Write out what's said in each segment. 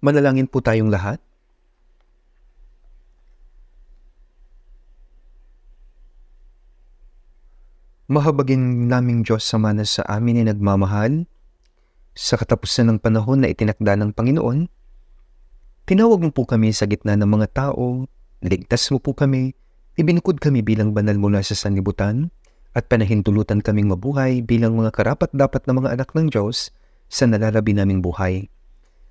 Manalangin po tayong lahat. Mahabagin naming Diyos sa manas sa amin ay nagmamahal. Sa katapusan ng panahon na itinakda ng Panginoon, tinawag mo po kami sa gitna ng mga tao, ligtas mo po kami, ibinukod kami bilang banal mula sa sanlibutan, at panahintulutan kaming mabuhay bilang mga karapat-dapat na mga anak ng Diyos sa nalalabi naming buhay.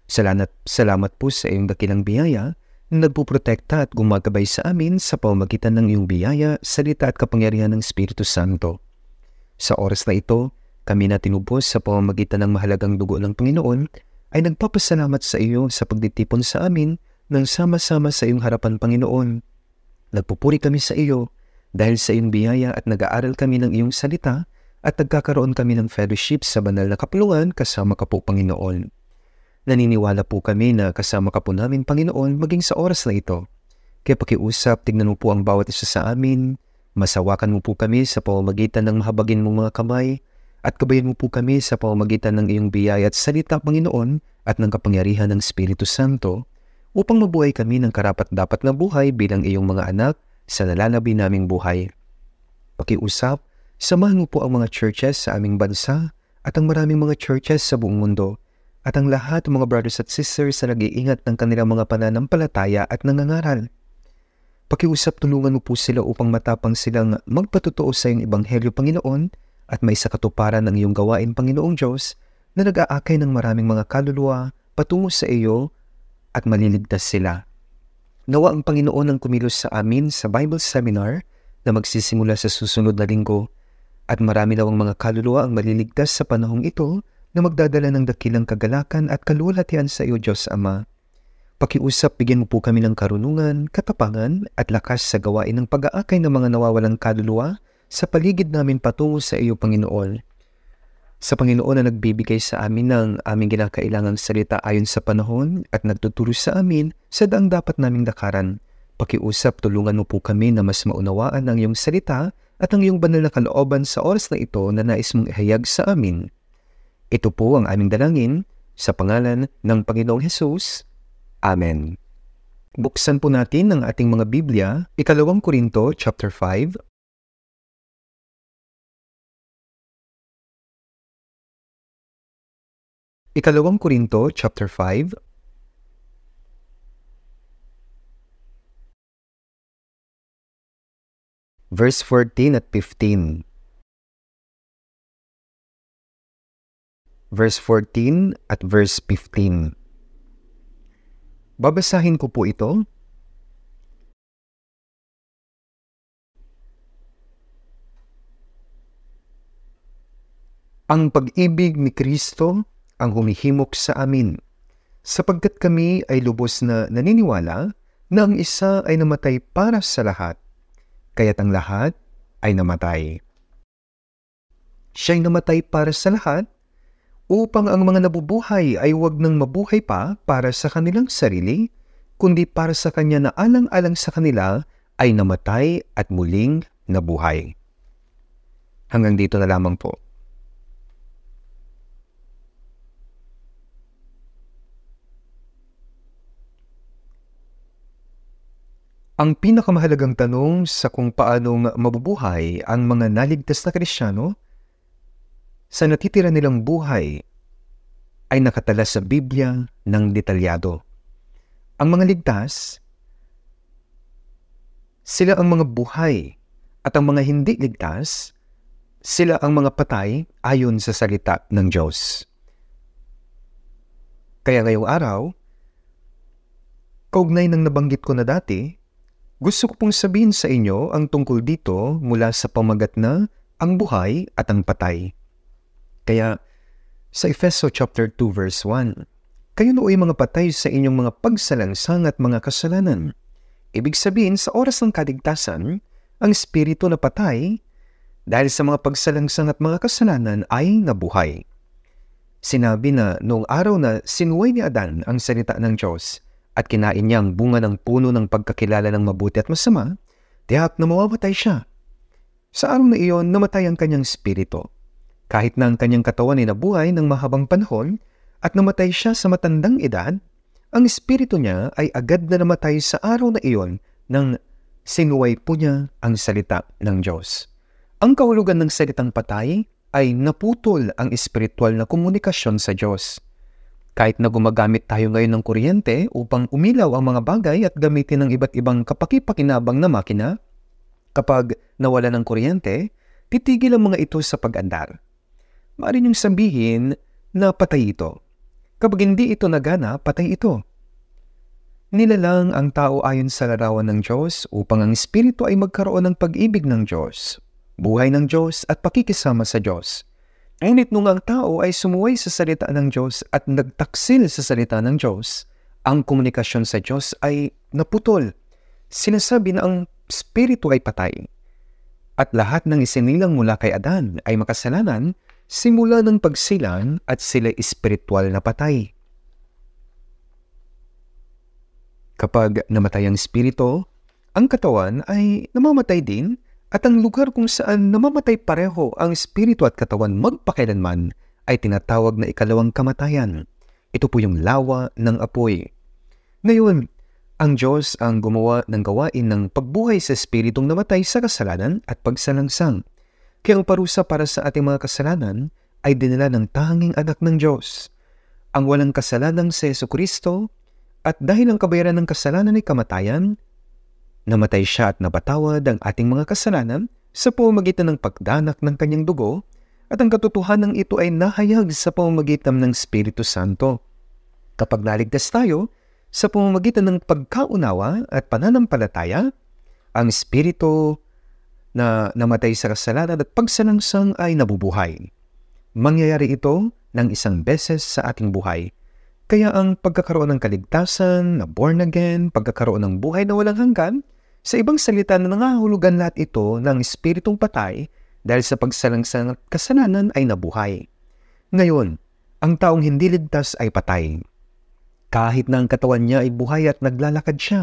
Salamat, salamat po sa iyong dakilang biyaya na nagpuprotekta at gumagabay sa amin sa pamagitan ng iyong biyaya, salita at kapangyarihan ng Espiritu Santo. Sa oras na ito, kami na tinubos sa pamamagitan ng mahalagang dugo ng Panginoon ay nagpapasalamat sa iyo sa pagditipon sa amin ng sama-sama sa iyong harapan, Panginoon. Nagpupuri kami sa iyo dahil sa iyong biyaya at nag-aaral kami ng iyong salita at nagkakaroon kami ng fellowship sa banal na kapuluan kasama ka po, Panginoon. Naniniwala po kami na kasama ka po namin Panginoon maging sa oras na ito. Kaya pakiusap, tignan mo po ang bawat isa sa amin, masawakan mo po kami sa pamamagitan ng mahabagin mong mga kamay, at gabayan mo po kami sa pamamagitan ng iyong biyaya at salita, Panginoon, at ng kapangyarihan ng Espiritu Santo, upang mabuhay kami ng karapat-dapat na buhay bilang iyong mga anak sa nalalabi naming buhay. Pakiusap, samahan mo po ang mga churches sa aming bansa at ang maraming mga churches sa buong mundo at ang lahat ng mga brothers at sisters na nag-iingat ng kanilang mga pananampalataya at nangangaral. Pakiusap tulungan mo po sila upang matapang silang magpatotoo sa iyong Ebanghelyo, Panginoon, at may sa katuparan ng iyong gawain, Panginoong Diyos, na nag-aakay ng maraming mga kaluluwa patungo sa iyo at maliligtas sila. Nawa ang Panginoon ang kumilos sa amin sa Bible Seminar na magsisimula sa susunod na linggo at marami daw ang mga kaluluwa ang maliligtas sa panahong ito na magdadala ng dakilang kagalakan at kaluwalhatian sa iyo, Diyos Ama. Pakiusap, bigyan mo po kami ng karunungan, katapangan at lakas sa gawain ng pag-aakay ng mga nawawalang kaluluwa sa paligid namin patungo sa iyo, Panginoon. Sa Panginoon na nagbibigay sa amin ng aming ginakailangang salita ayon sa panahon at nagtuturo sa amin sa daang dapat naming dakaran. Pakiusap, tulungan mo po kami na mas maunawaan ang iyong salita at ang iyong banal na kalooban sa oras na ito na nais mong ihayag sa amin. Ito po ang aming dalangin sa pangalan ng Panginoong Hesus. Amen. Buksan po natin ang ating mga Biblia, ikalawang Korinto chapter 5, Ikalawang Korinto chapter 5 verse 14 at 15 verse 14 at verse 15. Babasahin ko po ito. Ang pag-ibig ni Kristo ang humihimok sa amin, sapagkat kami ay lubos na naniniwala na ang isa ay namatay para sa lahat, kaya't ang lahat ay namatay. Siya'y namatay para sa lahat upang ang mga nabubuhay ay wag nang mabuhay pa para sa kanilang sarili, kundi para sa kanya na alang-alang sa kanila ay namatay at muling nabuhay. Hanggang dito na lamang po. Ang pinakamahalagang tanong sa kung paanong mabubuhay ang mga naligtas na Krisyano sa natitira nilang buhay ay nakatala sa Biblia ng detalyado. Ang mga ligtas, sila ang mga buhay at ang mga hindi ligtas, sila ang mga patay ayon sa salita ng Diyos. Kaya ngayong araw, kaugnay ng nabanggit ko na dati, gusto ko pong sabihin sa inyo ang tungkol dito mula sa pamagat na ang buhay at ang patay. Kaya sa Efeso chapter 2 verse 1, Kayo nooy mga patay sa inyong mga pagsalangsang at mga kasalanan. Ibig sabihin, sa oras ng kaligtasan, ang espiritu na patay dahil sa mga pagsalangsang at mga kasalanan ay nabuhay. Sinabi na noong araw na sinuway ni Adan ang salita ng Diyos at kinain niya ang bunga ng puno ng pagkakilala ng mabuti at masama, tiyak na mawawatay siya. Sa araw na iyon, namatay ang kanyang spirito. Kahit na ang kanyang katawan ay nabuhay ng mahabang panahon at namatay siya sa matandang edad, ang espiritu niya ay agad na namatay sa araw na iyon nang sinuway po niya ang salita ng Diyos. Ang kahulugan ng salitang patay ay naputol ang espiritual na komunikasyon sa Diyos. Kahit na gumagamit tayo ngayon ng kuryente upang umilaw ang mga bagay at gamitin ng iba't ibang kapakipakinabang na makina, kapag nawala ng kuryente, titigil ang mga ito sa pag-andar maaari niyong sabihin na patay ito. Kapag hindi ito nagana, patay ito. Nilalang ang tao ayon sa larawan ng Diyos upang ang Espiritu ay magkaroon ng pag-ibig ng Diyos, buhay ng Diyos at pakikisama sa Diyos. Ngunit nung ang tao ay sumuway sa salita ng Diyos at nagtaksil sa salita ng Diyos, ang komunikasyon sa Diyos ay naputol. Sinasabi na ang Espiritu ay patay. At lahat ng isinilang mula kay Adan ay makasalanan simula ng pagsilang at sila espiritual na patay. Kapag namatay ang espirito, ang katawan ay namamatay din at ang lugar kung saan namamatay pareho ang espiritu at katawan magpakailanman ay tinatawag na ikalawang kamatayan. Ito po yung lawa ng apoy. Ngayon, ang Diyos ang gumawa ng gawain ng pagbuhay sa espiritong namatay sa kasalanan at pagsalangsang. Kaya ang parusa para sa ating mga kasalanan ay dinala ng tanging anak ng Diyos, ang walang kasalanang si Yeso Kristo, at dahil ang kabayaran ng kasalanan ay kamatayan, namatay siya at napatawad ang ating mga kasalanan sa pamamagitan ng pagdanak ng kanyang dugo at ang katotohanan ito ay nahayag sa pamamagitan ng Espiritu Santo. Kapag naligtas tayo, sa pamamagitan ng pagkaunawa at pananampalataya, ang Espiritu na namatay sa kasalanan at pagsanangsang ay nabubuhay. Mangyayari ito ng isang beses sa ating buhay. Kaya ang pagkakaroon ng kaligtasan, na born again, pagkakaroon ng buhay na walang hanggan, sa ibang salita na nangahulugan lahat ito ng espiritong patay dahil sa pagsalangsang at kasalanan ay nabuhay. Ngayon, ang taong hindi ligtas ay patay. Kahit na ang katawan niya ay buhay at naglalakad siya,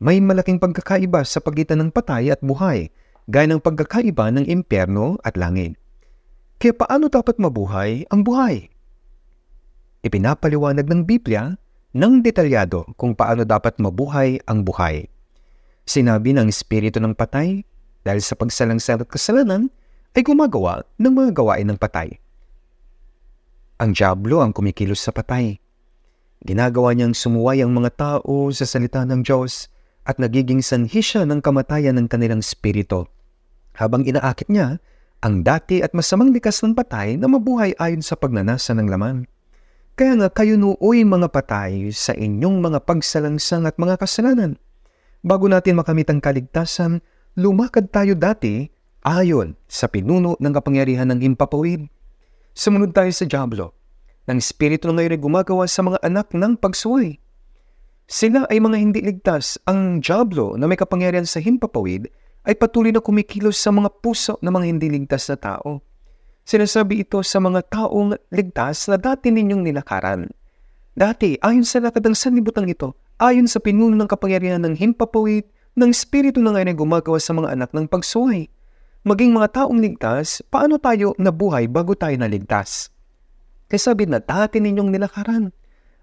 may malaking pagkakaiba sa pagitan ng patay at buhay gaya ng pagkakaiba ng impyerno at langit. Kaya paano dapat mabuhay ang buhay? Ipinapaliwanag ng Biblia ng detalyado kung paano dapat mabuhay ang buhay. Sinabi ng espiritu ng patay dahil sa pagsalangsang at kasalanan ay gumagawa ng mga gawain ng patay. Ang Diablo ang kumikilos sa patay. Ginagawa niyang sumuway ang mga tao sa salita ng Diyos at nagiging sanhi siya ng kamatayan ng kanilang spirito habang inaakit niya ang dati at masamang likas ng patay na mabuhay ayon sa pagnanasa ng laman. Kaya nga kayo nooy mga patay sa inyong mga pagsalangsang at mga kasalanan. Bago natin makamit ang kaligtasan, lumakad tayo dati ayon sa pinuno ng kapangyarihan ng himpapawid. Sumunod tayo sa Diablo, ng Espiritu na ngayon ay gumagawa sa mga anak ng pagsuway. Sila ay mga hindi ligtas. Ang Diablo na may kapangyarihan sa himpapawid ay patuloy na kumikilos sa mga puso ng mga hindi ligtas na tao. Sinasabi ito sa mga taong ligtas na dati ninyong nilakaran. Dati, ayon sa lakad ng sanlibutan ito, ayon sa pinuno ng kapangyarihan ng himpapawid, ng spirito na ngayon ay gumagawa sa mga anak ng pagsuhay. Maging mga taong ligtas, paano tayo nabuhay bago tayo naligtas? Kasabi na dati ninyong nilakaran.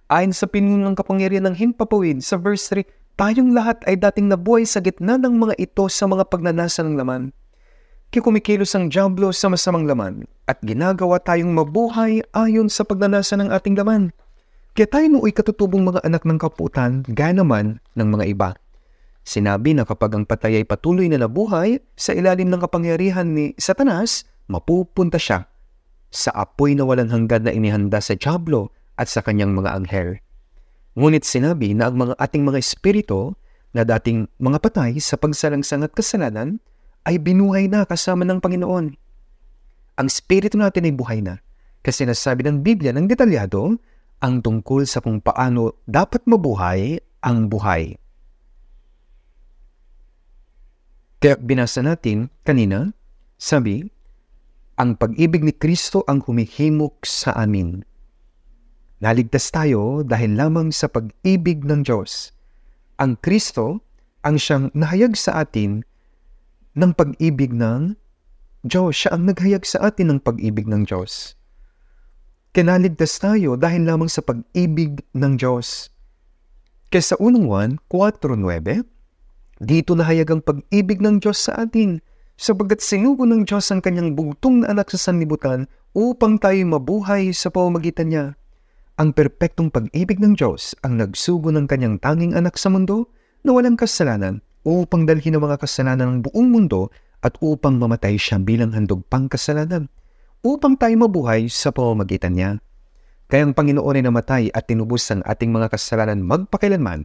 Ayon sa pinuno ng kapangyarihan ng himpapawid sa verse 3, Tayong lahat ay dating nabuhay sa gitna ng mga ito sa mga pagnanasa ng laman. Kikumikilos ang Diablo sa masamang laman at ginagawa tayong mabuhay ayon sa pagnanasa ng ating laman. Kaya tayo nooy katutubong mga anak ng kaputan, gaya naman ng mga iba. Sinabi na kapag ang patay ay patuloy na nabuhay sa ilalim ng kapangyarihan ni Satanas, mapupunta siya sa apoy na walang hanggan na inihanda sa Diablo at sa kanyang mga anghel. Ngunit sinabi na ang mga ating mga espirito na dating mga patay sa pagsalangsang at kasalanan ay binuhay na kasama ng Panginoon. Ang espiritu natin ay buhay na kasi nasabi ng Biblia ng detalyado ang tungkol sa kung paano dapat mabuhay ang buhay. Kaya binasa natin kanina, sabi, ang pag-ibig ni Kristo ang humihimok sa amin Naligtas tayo dahil lamang sa pag-ibig ng Diyos. Ang Kristo ang siyang nahayag sa atin ng pag-ibig ng Diyos. Siya ang naghayag sa atin ng pag-ibig ng Diyos. Kinaligtas tayo dahil lamang sa pag-ibig ng Diyos. Kesa unang 1, 4.9, dito nahayag ang pag-ibig ng Diyos sa atin sapagkat sinugo ng Diyos ang kanyang bugtong na anak sa sanlibutan upang tayo mabuhay sa pamamagitan niya. Ang perpektong pag-ibig ng Diyos ang nagsugo ng kanyang tanging anak sa mundo na walang kasalanan upang dalhin ang mga kasalanan ng buong mundo at upang mamatay siya bilang handog pang kasalanan upang tayo mabuhay sa pamamagitan niya. Kaya ang Panginoon ay namatay at tinubos ang ating mga kasalanan magpakilanman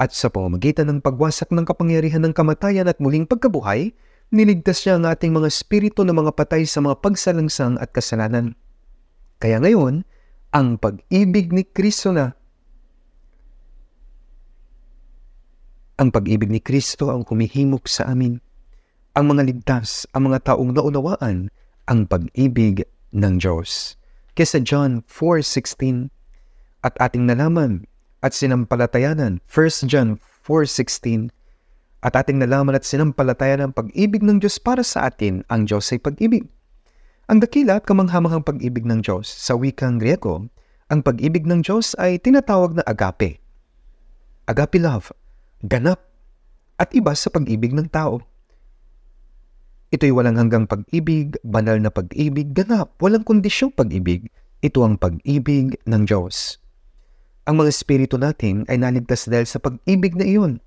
at sa pamamagitan ng pagwasak ng kapangyarihan ng kamatayan at muling pagkabuhay, niligtas niya ang ating mga espiritu na mga patay sa mga pagsalangsang at kasalanan. Kaya ngayon, ang pag-ibig ni Kristo na Ang pag-ibig ni Kristo ang humihimok sa amin. Ang mga ligtas, ang mga taong naunawaan ang pag-ibig ng Diyos. Kesa John 4.16 at ating nalaman at sinampalatayanan, 1 John 4.16 at ating nalaman at sinampalatayanan ang pag-ibig ng Diyos para sa atin, ang Diyos ay pag-ibig. Ang dakila at kamanghamanghang pag-ibig ng Diyos sa wikang Griego, ang pag-ibig ng Diyos ay tinatawag na agape. Agape love, ganap, at iba sa pag-ibig ng tao. Ito'y walang hanggang pag-ibig, banal na pag-ibig, ganap, walang kondisyong pag-ibig. Ito ang pag-ibig ng Diyos. Ang mga espiritu natin ay naligtas dahil sa pag-ibig na iyon.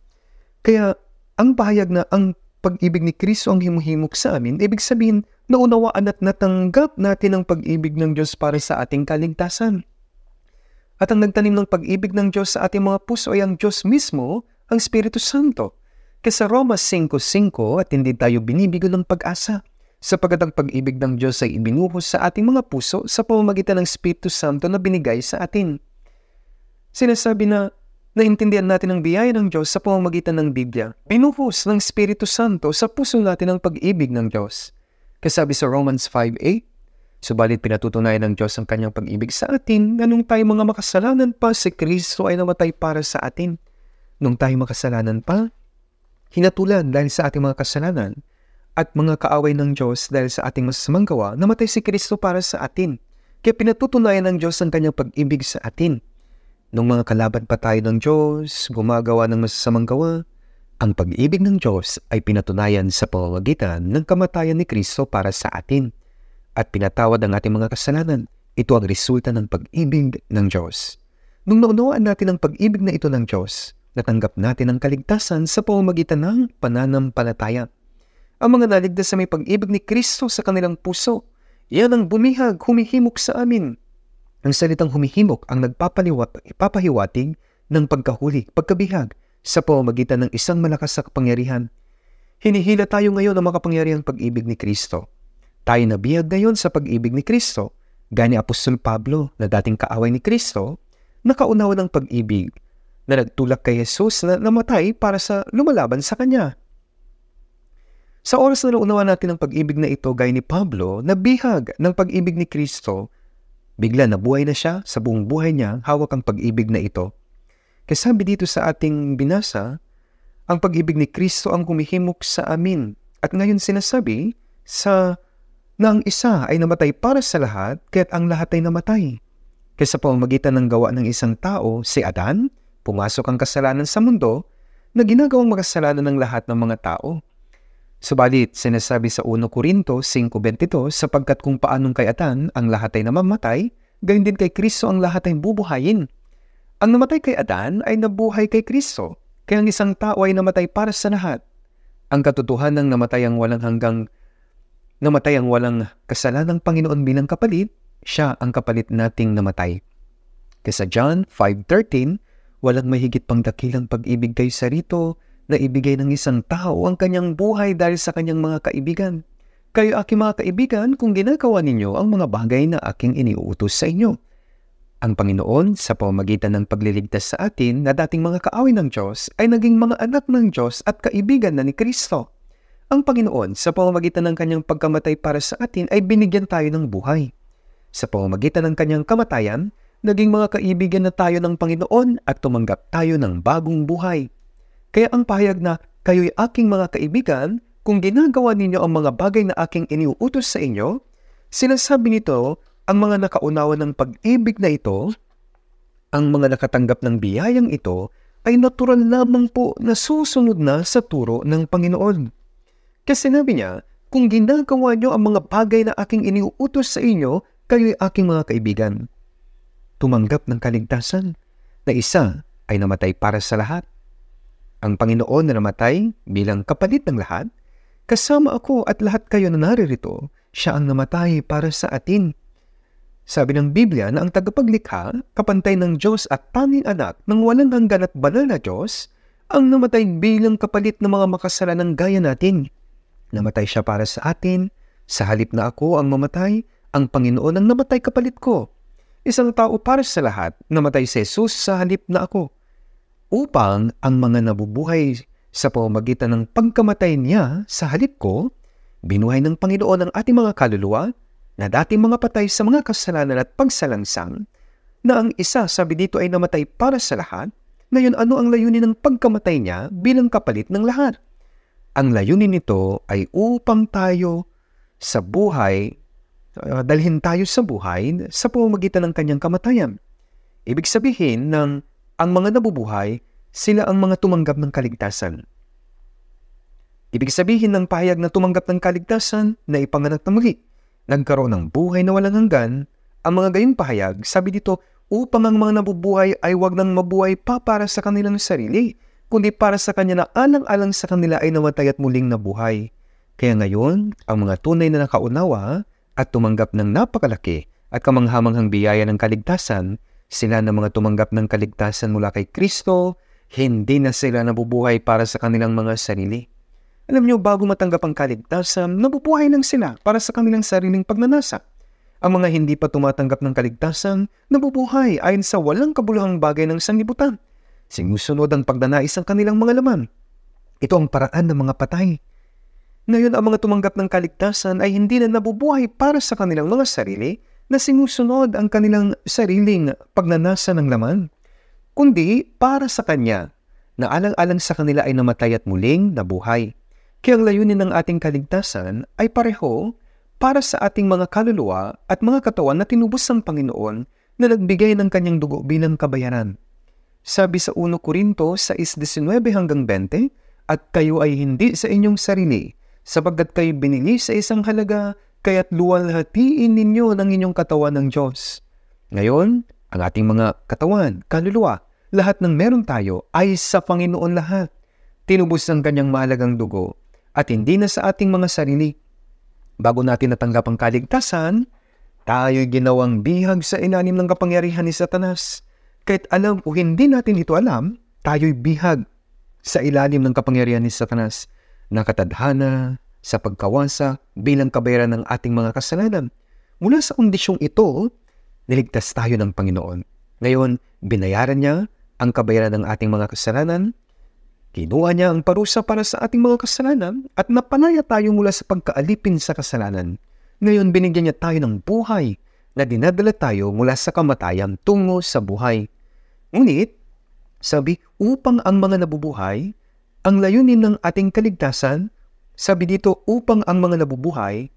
Kaya ang pahayag na ang pag-ibig ni Kristo ang himuhimok sa amin, ibig sabihin naunawaan at natanggap natin ang pag-ibig ng Diyos para sa ating kaligtasan. At ang nagtanim ng pag-ibig ng Diyos sa ating mga puso ay ang Diyos mismo, ang Espiritu Santo. Kasi sa Roma 5.5 at hindi tayo binibigo ng pag-asa, sapagat ang pag-ibig ng Diyos ay ibinuhos sa ating mga puso sa pamamagitan ng Espiritu Santo na binigay sa atin. Sinasabi na naintindihan natin ang biyaya ng Diyos sa pamamagitan ng Biblia. Binuhos ng Espiritu Santo sa puso natin ang pag-ibig ng Diyos. Kasabi sa Romans 5.8, Subalit pinatutunayan ng Diyos ang kanyang pag-ibig sa atin na nung tayo mga makasalanan pa, si Kristo ay namatay para sa atin. Nung tayo makasalanan pa, hinatulan dahil sa ating mga kasalanan at mga kaaway ng Diyos dahil sa ating masasamang gawa, namatay si Kristo para sa atin. Kaya pinatutunayan ng Diyos ang kanyang pag-ibig sa atin. Nung mga kalaban pa tayo ng Diyos, gumagawa ng masasamang gawa, ang pag-ibig ng Diyos ay pinatunayan sa pamamagitan ng kamatayan ni Kristo para sa atin at pinatawad ang ating mga kasalanan. Ito ang resulta ng pag-ibig ng Diyos. Nung naunawaan natin ang pag-ibig na ito ng Diyos, natanggap natin ang kaligtasan sa pamamagitan ng pananampalataya. Ang mga naligtas sa may pag-ibig ni Kristo sa kanilang puso, iyan ang bumihag, humihimok sa amin. Ang salitang humihimok ang nagpapaliwat, ipapahiwatig ng pagkahuli, pagkabihag, sa pamamagitan ng isang malakas na kapangyarihan. Hinihila tayo ngayon ng makapangyarihang pag-ibig ni Kristo. Tayo nabiyag ngayon sa pag-ibig ni Kristo, gani Apostol Pablo na dating kaaway ni Kristo, nakaunawa ng pag-ibig na nagtulak kay Jesus na namatay para sa lumalaban sa Kanya. Sa oras na naunawa natin ang pag-ibig na ito gaya ni Pablo, nabihag ng pag-ibig ni Kristo, bigla nabuhay na siya sa buong buhay niya hawak ang pag-ibig na ito kaya eh, sabi dito sa ating binasa, ang pag-ibig ni Kristo ang kumihimok sa amin. At ngayon sinasabi sa nang isa ay namatay para sa lahat, kaya't ang lahat ay namatay. Kaysa pamamagitan ng gawa ng isang tao, si Adan, pumasok ang kasalanan sa mundo na ginagawang makasalanan ng lahat ng mga tao. Subalit, sinasabi sa 1 Korinto 5.22, sapagkat kung paanong kay Adan ang lahat ay namamatay, gayon din kay Kristo ang lahat ay bubuhayin. Ang namatay kay Adan ay nabuhay kay Kristo, kaya ang isang tao ay namatay para sa lahat. Ang katotohan ng namatay ang walang hanggang namatay ang walang kasalanan ng Panginoon bilang kapalit, siya ang kapalit nating namatay. Kesa John 5.13, walang mahigit pang dakilang pag-ibig kay sa rito na ibigay ng isang tao ang kanyang buhay dahil sa kanyang mga kaibigan. Kayo aking mga kaibigan kung ginagawa ninyo ang mga bagay na aking iniuutos sa inyo. Ang Panginoon sa pamamagitan ng pagliligtas sa atin na dating mga kaaway ng Diyos ay naging mga anak ng Diyos at kaibigan na ni Kristo. Ang Panginoon sa pamamagitan ng kanyang pagkamatay para sa atin ay binigyan tayo ng buhay. Sa pamamagitan ng kanyang kamatayan, naging mga kaibigan na tayo ng Panginoon at tumanggap tayo ng bagong buhay. Kaya ang pahayag na kayo'y aking mga kaibigan kung ginagawa ninyo ang mga bagay na aking iniuutos sa inyo, sinasabi nito ang mga nakaunawa ng pag-ibig na ito, ang mga nakatanggap ng biyayang ito, ay natural lamang po na susunod na sa turo ng Panginoon. Kasi sinabi niya, kung ginagawa niyo ang mga bagay na aking iniuutos sa inyo, kayo'y aking mga kaibigan. Tumanggap ng kaligtasan na isa ay namatay para sa lahat. Ang Panginoon na namatay bilang kapalit ng lahat, kasama ako at lahat kayo na naririto, siya ang namatay para sa atin sabi ng Biblia na ang tagapaglikha, kapantay ng Diyos at tanging anak ng walang hanggan at banal na Diyos, ang namatay bilang kapalit ng mga makasalanan gaya natin. Namatay siya para sa atin, sa halip na ako ang mamatay, ang Panginoon ang namatay kapalit ko. Isang tao para sa lahat, namatay si Jesus sa halip na ako. Upang ang mga nabubuhay sa pamamagitan ng pagkamatay niya sa halip ko, binuhay ng Panginoon ang ating mga kaluluwa na dating mga patay sa mga kasalanan at pagsalangsang, na ang isa sabi dito ay namatay para sa lahat, ngayon ano ang layunin ng pagkamatay niya bilang kapalit ng lahat? Ang layunin nito ay upang tayo sa buhay, uh, dalhin tayo sa buhay sa pamamagitan ng kanyang kamatayan. Ibig sabihin ng ang mga nabubuhay, sila ang mga tumanggap ng kaligtasan. Ibig sabihin ng payag na tumanggap ng kaligtasan na ipanganak na muli nagkaroon ng buhay na walang hanggan, ang mga gayong pahayag, sabi dito, upang ang mga nabubuhay ay wag nang mabuhay pa para sa kanilang sarili, kundi para sa kanya na alang-alang sa kanila ay namatay at muling nabuhay. Kaya ngayon, ang mga tunay na nakaunawa at tumanggap ng napakalaki at kamanghamanghang biyaya ng kaligtasan, sila na mga tumanggap ng kaligtasan mula kay Kristo, hindi na sila nabubuhay para sa kanilang mga sarili alam niyo, bago matanggap ang kaligtasan, um, nabubuhay lang sila para sa kanilang sariling pagnanasa. Ang mga hindi pa tumatanggap ng kaligtasan, nabubuhay ayon sa walang kabuluhang bagay ng sanlibutan. Sinusunod ang pagdanais ng kanilang mga laman. Ito ang paraan ng mga patay. Ngayon ang mga tumanggap ng kaligtasan ay hindi na nabubuhay para sa kanilang mga sarili na sinusunod ang kanilang sariling pagnanasa ng laman, kundi para sa Kanya na alang-alang sa kanila ay namatay at muling nabuhay. Kaya layunin ng ating kaligtasan ay pareho para sa ating mga kaluluwa at mga katawan na tinubos ng Panginoon na nagbigay ng kanyang dugo bilang kabayaran. Sabi sa 1 Korinto 6.19 hanggang 20, At kayo ay hindi sa inyong sarili, sapagkat kayo binili sa isang halaga, kaya't luwalhatiin ninyo ng inyong katawan ng Diyos. Ngayon, ang ating mga katawan, kaluluwa, lahat ng meron tayo ay sa Panginoon lahat. Tinubos ng kanyang mahalagang dugo at hindi na sa ating mga sarili. Bago natin natanggap ang kaligtasan, tayo'y ginawang bihag sa inanim ng kapangyarihan ni Satanas. Kahit alam o hindi natin ito alam, tayo'y bihag sa ilalim ng kapangyarihan ni Satanas na katadhana sa pagkawasa bilang kabayaran ng ating mga kasalanan. Mula sa kondisyong ito, niligtas tayo ng Panginoon. Ngayon, binayaran niya ang kabayaran ng ating mga kasalanan Kinuha niya ang parusa para sa ating mga kasalanan at napalaya tayo mula sa pagkaalipin sa kasalanan. Ngayon binigyan niya tayo ng buhay na dinadala tayo mula sa kamatayan tungo sa buhay. Ngunit, sabi, upang ang mga nabubuhay, ang layunin ng ating kaligtasan, sabi dito, upang ang mga nabubuhay,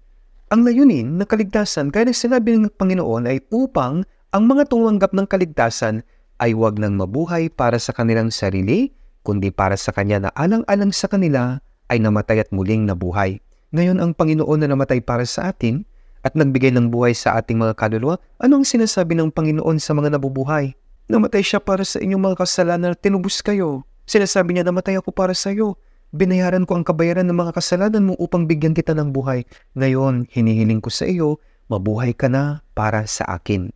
ang layunin ng kaligtasan, kaya sinabi ng Panginoon ay upang ang mga tumanggap ng kaligtasan ay wag nang mabuhay para sa kanilang sarili, kundi para sa kanya na alang-alang sa kanila ay namatay at muling nabuhay. Ngayon ang Panginoon na namatay para sa atin at nagbigay ng buhay sa ating mga kaluluwa, ano ang sinasabi ng Panginoon sa mga nabubuhay? Namatay siya para sa inyong mga kasalanan at tinubos kayo. Sinasabi niya, namatay ako para sa iyo. Binayaran ko ang kabayaran ng mga kasalanan mo upang bigyan kita ng buhay. Ngayon, hinihiling ko sa iyo, mabuhay ka na para sa akin.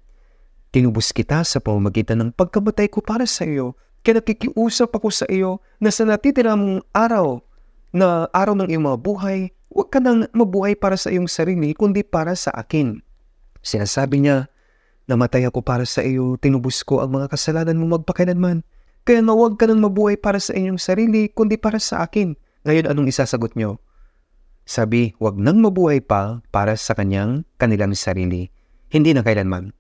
Tinubos kita sa pamamagitan ng pagkamatay ko para sa iyo kaya nakikiusap ako sa iyo na sa natitira mong araw na araw ng iyong mga buhay, huwag ka nang mabuhay para sa iyong sarili kundi para sa akin. Sinasabi niya, namatay ako para sa iyo, tinubos ko ang mga kasalanan mo magpakailanman. Kaya na huwag ka nang mabuhay para sa inyong sarili kundi para sa akin. Ngayon anong isasagot niyo? Sabi, huwag nang mabuhay pa para sa kanyang kanilang sarili. Hindi na kailanman.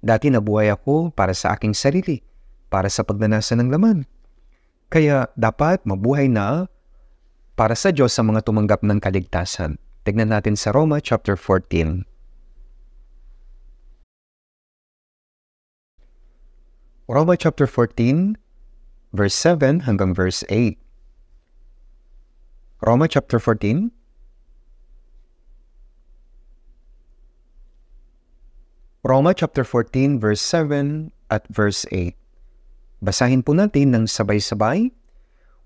Dati nabuhay ako para sa aking sarili para sa pagnanasa ng laman. Kaya dapat mabuhay na para sa Diyos sa mga tumanggap ng kaligtasan. Tignan natin sa Roma chapter 14. Roma chapter 14 verse 7 hanggang verse 8. Roma chapter 14 Roma chapter 14 verse 7 at verse 8. Basahin po natin ng sabay-sabay.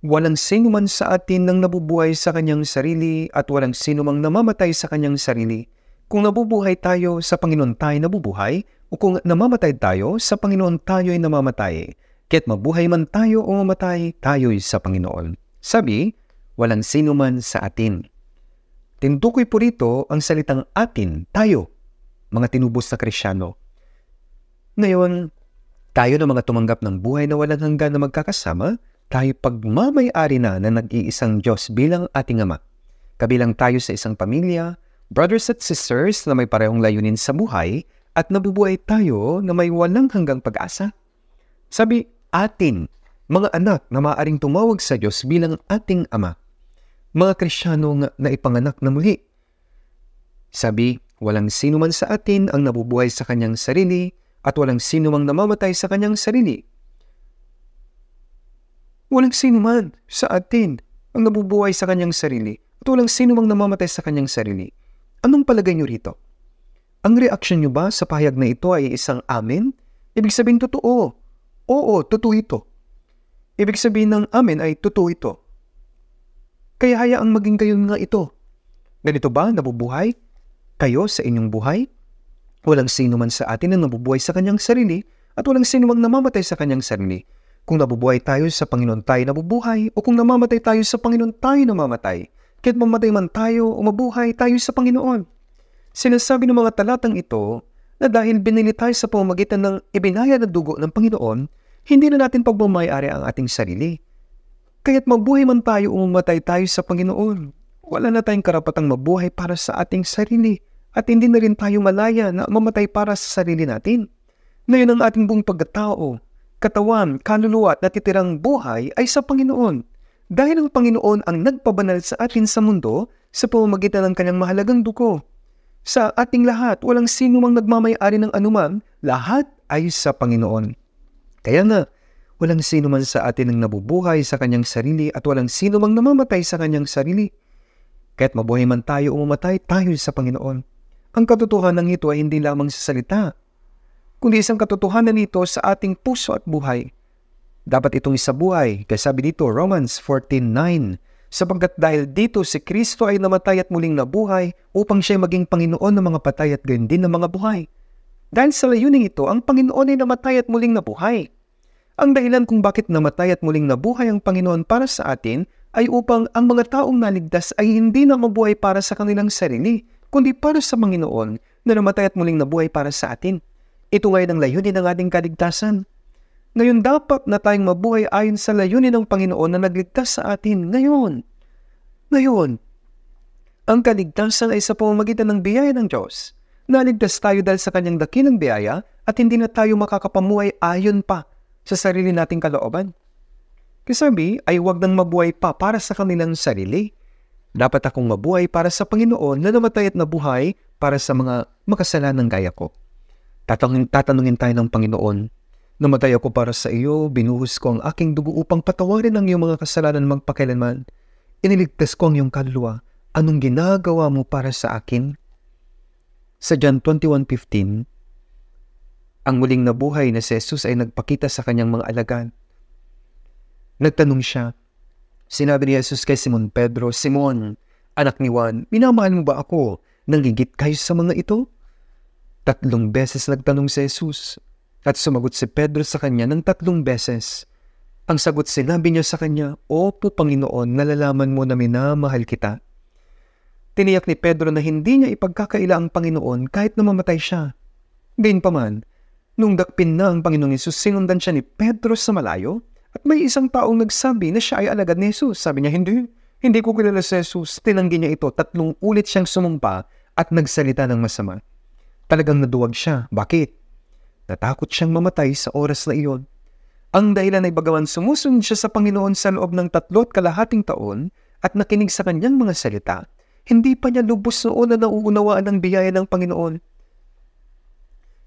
Walang sinuman sa atin nang nabubuhay sa kanyang sarili at walang sinumang namamatay sa kanyang sarili. Kung nabubuhay tayo, sa Panginoon tayo nabubuhay, o kung namamatay tayo, sa Panginoon tayo ay namamatay. Kaya't mabuhay man tayo o mamatay, tayo'y sa Panginoon. Sabi, walang sinuman sa atin. Tintukoy po rito ang salitang atin, tayo, mga tinubos na krisyano. Ngayon, tayo ng mga tumanggap ng buhay na walang hanggan na magkakasama, tayo pagmamayari na na nag-iisang Diyos bilang ating Ama. Kabilang tayo sa isang pamilya, brothers at sisters na may parehong layunin sa buhay, at nabubuhay tayo na may walang hanggang pag-asa. Sabi atin, mga anak na maaaring tumawag sa Diyos bilang ating Ama. Mga Krisyano na ipanganak na muli. Sabi, walang sino man sa atin ang nabubuhay sa kanyang sarili, at walang sinumang namamatay sa kanyang sarili. Walang sinuman sa atin ang nabubuhay sa kanyang sarili at walang sinumang namamatay sa kanyang sarili. Anong palagay niyo rito? Ang reaction niyo ba sa pahayag na ito ay isang amen? Ibig sabihin totoo. Oo, totoo ito. Ibig sabihin ng amen ay totoo ito. Kaya hayaang maging kayo nga ito. Ganito ba nabubuhay kayo sa inyong buhay? Walang sino man sa atin na nabubuhay sa kanyang sarili at walang sino mang namamatay sa kanyang sarili. Kung nabubuhay tayo sa Panginoon tayo nabubuhay o kung namamatay tayo sa Panginoon tayo namamatay. Kahit mamatay man tayo o mabuhay tayo sa Panginoon. Sinasabi ng mga talatang ito na dahil binili tayo sa pamamagitan ng ibinaya na dugo ng Panginoon, hindi na natin pagmamayari ang ating sarili. Kaya't mabuhay man tayo o mamatay tayo sa Panginoon, wala na tayong karapatang mabuhay para sa ating sarili at hindi na rin tayo malaya na mamatay para sa sarili natin. Ngayon ang ating buong pagkatao, katawan, kaluluwa at natitirang buhay ay sa Panginoon. Dahil ang Panginoon ang nagpabanal sa atin sa mundo sa pamamagitan ng kanyang mahalagang duko. Sa ating lahat, walang sino mang nagmamayari ng anuman, lahat ay sa Panginoon. Kaya na, walang sino man sa atin ang nabubuhay sa kanyang sarili at walang sino mang namamatay sa kanyang sarili. Kahit mabuhay man tayo o mamatay, tayo sa Panginoon. Ang katotohanan ito ay hindi lamang sa salita, kundi isang katotohanan ito sa ating puso at buhay. Dapat itong isabuhay, kaya sabi dito Romans 14.9, sapagkat dahil dito si Kristo ay namatay at muling nabuhay upang siya maging Panginoon ng mga patay at gayon din ng mga buhay. Dahil sa layuning ito, ang Panginoon ay namatay at muling nabuhay. Ang dahilan kung bakit namatay at muling nabuhay ang Panginoon para sa atin ay upang ang mga taong naligtas ay hindi na mabuhay para sa kanilang sarili, kundi para sa Panginoon na namatay at muling nabuhay para sa atin. Ito ngayon ang layunin ng ating kaligtasan. Ngayon dapat na tayong mabuhay ayon sa layunin ng Panginoon na nagligtas sa atin ngayon. Ngayon, ang kaligtasan ay sa pamamagitan ng biyaya ng Diyos. Naligtas tayo dahil sa kanyang dakilang biyaya at hindi na tayo makakapamuhay ayon pa sa sarili nating kalooban. Kasabi ay huwag nang mabuhay pa para sa kanilang sarili, dapat akong mabuhay para sa Panginoon na namatay at nabuhay para sa mga makasalanan gaya ko. Tatanungin, tatanungin tayo ng Panginoon, Namatay ako para sa iyo, binuhos ko ang aking dugo upang patawarin ang iyong mga kasalanan magpakailanman. Iniligtas ko ang iyong kaluluwa. Anong ginagawa mo para sa akin? Sa John 21.15, ang muling nabuhay na si Jesus ay nagpakita sa kanyang mga alagan. Nagtanong siya, Sinabi ni Jesus kay Simon Pedro, Simon, anak ni Juan, minamahal mo ba ako? Nanggigit kayo sa mga ito? Tatlong beses nagtanong si Jesus at sumagot si Pedro sa kanya ng tatlong beses. Ang sagot sinabi niya sa kanya, Opo Panginoon, nalalaman mo na minamahal kita. Tiniyak ni Pedro na hindi niya ipagkakaila ang Panginoon kahit na mamatay siya. Gayunpaman, nung dakpin na ang Panginoong Isus, sinundan siya ni Pedro sa malayo at may isang taong nagsabi na siya ay alagad ni Jesus. Sabi niya, hindi, hindi ko kilala si Jesus. Tinanggi niya ito. Tatlong ulit siyang sumumpa at nagsalita ng masama. Talagang naduwag siya. Bakit? Natakot siyang mamatay sa oras na iyon. Ang dahilan ay bagawan sumusunod siya sa Panginoon sa loob ng tatlo kalahating taon at nakinig sa kanyang mga salita, hindi pa niya lubos noon na nauunawaan ang biyaya ng Panginoon.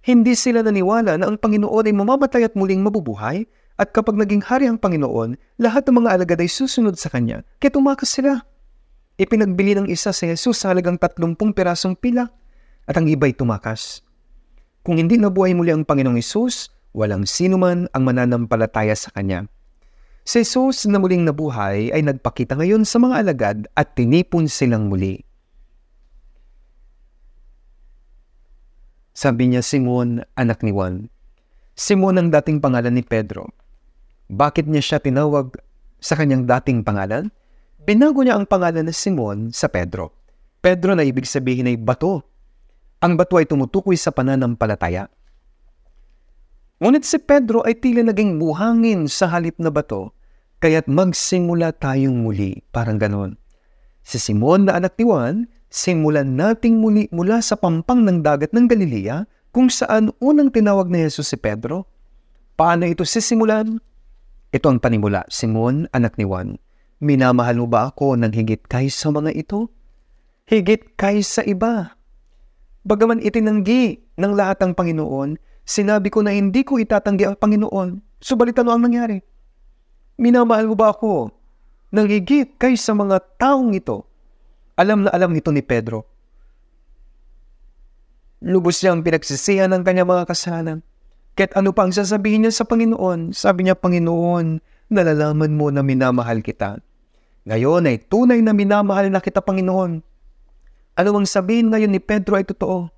Hindi sila naniwala na ang Panginoon ay mamamatay at muling mabubuhay at kapag naging hari ang Panginoon, lahat ng mga alagad ay susunod sa kanya, kaya tumakas sila. Ipinagbili ng isa si Jesus sa halagang 30 pirasong pila at ang iba'y tumakas. Kung hindi nabuhay muli ang Panginoong Isus, walang sinuman ang mananampalataya sa Kanya. Si Jesus na muling nabuhay ay nagpakita ngayon sa mga alagad at tinipon silang muli. Sabi niya Simon, anak ni Juan. Simon ang dating pangalan ni Pedro. Bakit niya siya tinawag sa kanyang dating pangalan? Binago niya ang pangalan na Simon sa Pedro. Pedro na ibig sabihin ay bato. Ang bato ay tumutukoy sa pananampalataya. Ngunit si Pedro ay tila naging buhangin sa halip na bato, kaya't magsimula tayong muli, parang ganon. Si Simon na anak ni Juan, simulan nating muli mula sa pampang ng dagat ng Galilea kung saan unang tinawag ni Jesus si Pedro. Paano ito sisimulan? Ito ang panimula, Simon, anak ni Juan. Minamahal mo ba ako ng higit kaysa mga ito? Higit kaysa iba. Bagaman itinanggi ng lahat ang Panginoon, sinabi ko na hindi ko itatanggi ang Panginoon. Subalit ano ang nangyari? Minamahal mo ba ako ng higit kaysa mga taong ito? Alam na alam nito ni Pedro. Lubos niyang pinagsisihan ng kanyang mga kasanan. Kahit ano pa ang sasabihin niya sa Panginoon, sabi niya, Panginoon, nalalaman mo na minamahal kita. Ngayon ay tunay na minamahal na kita, Panginoon. Ano ang sabihin ngayon ni Pedro ay totoo.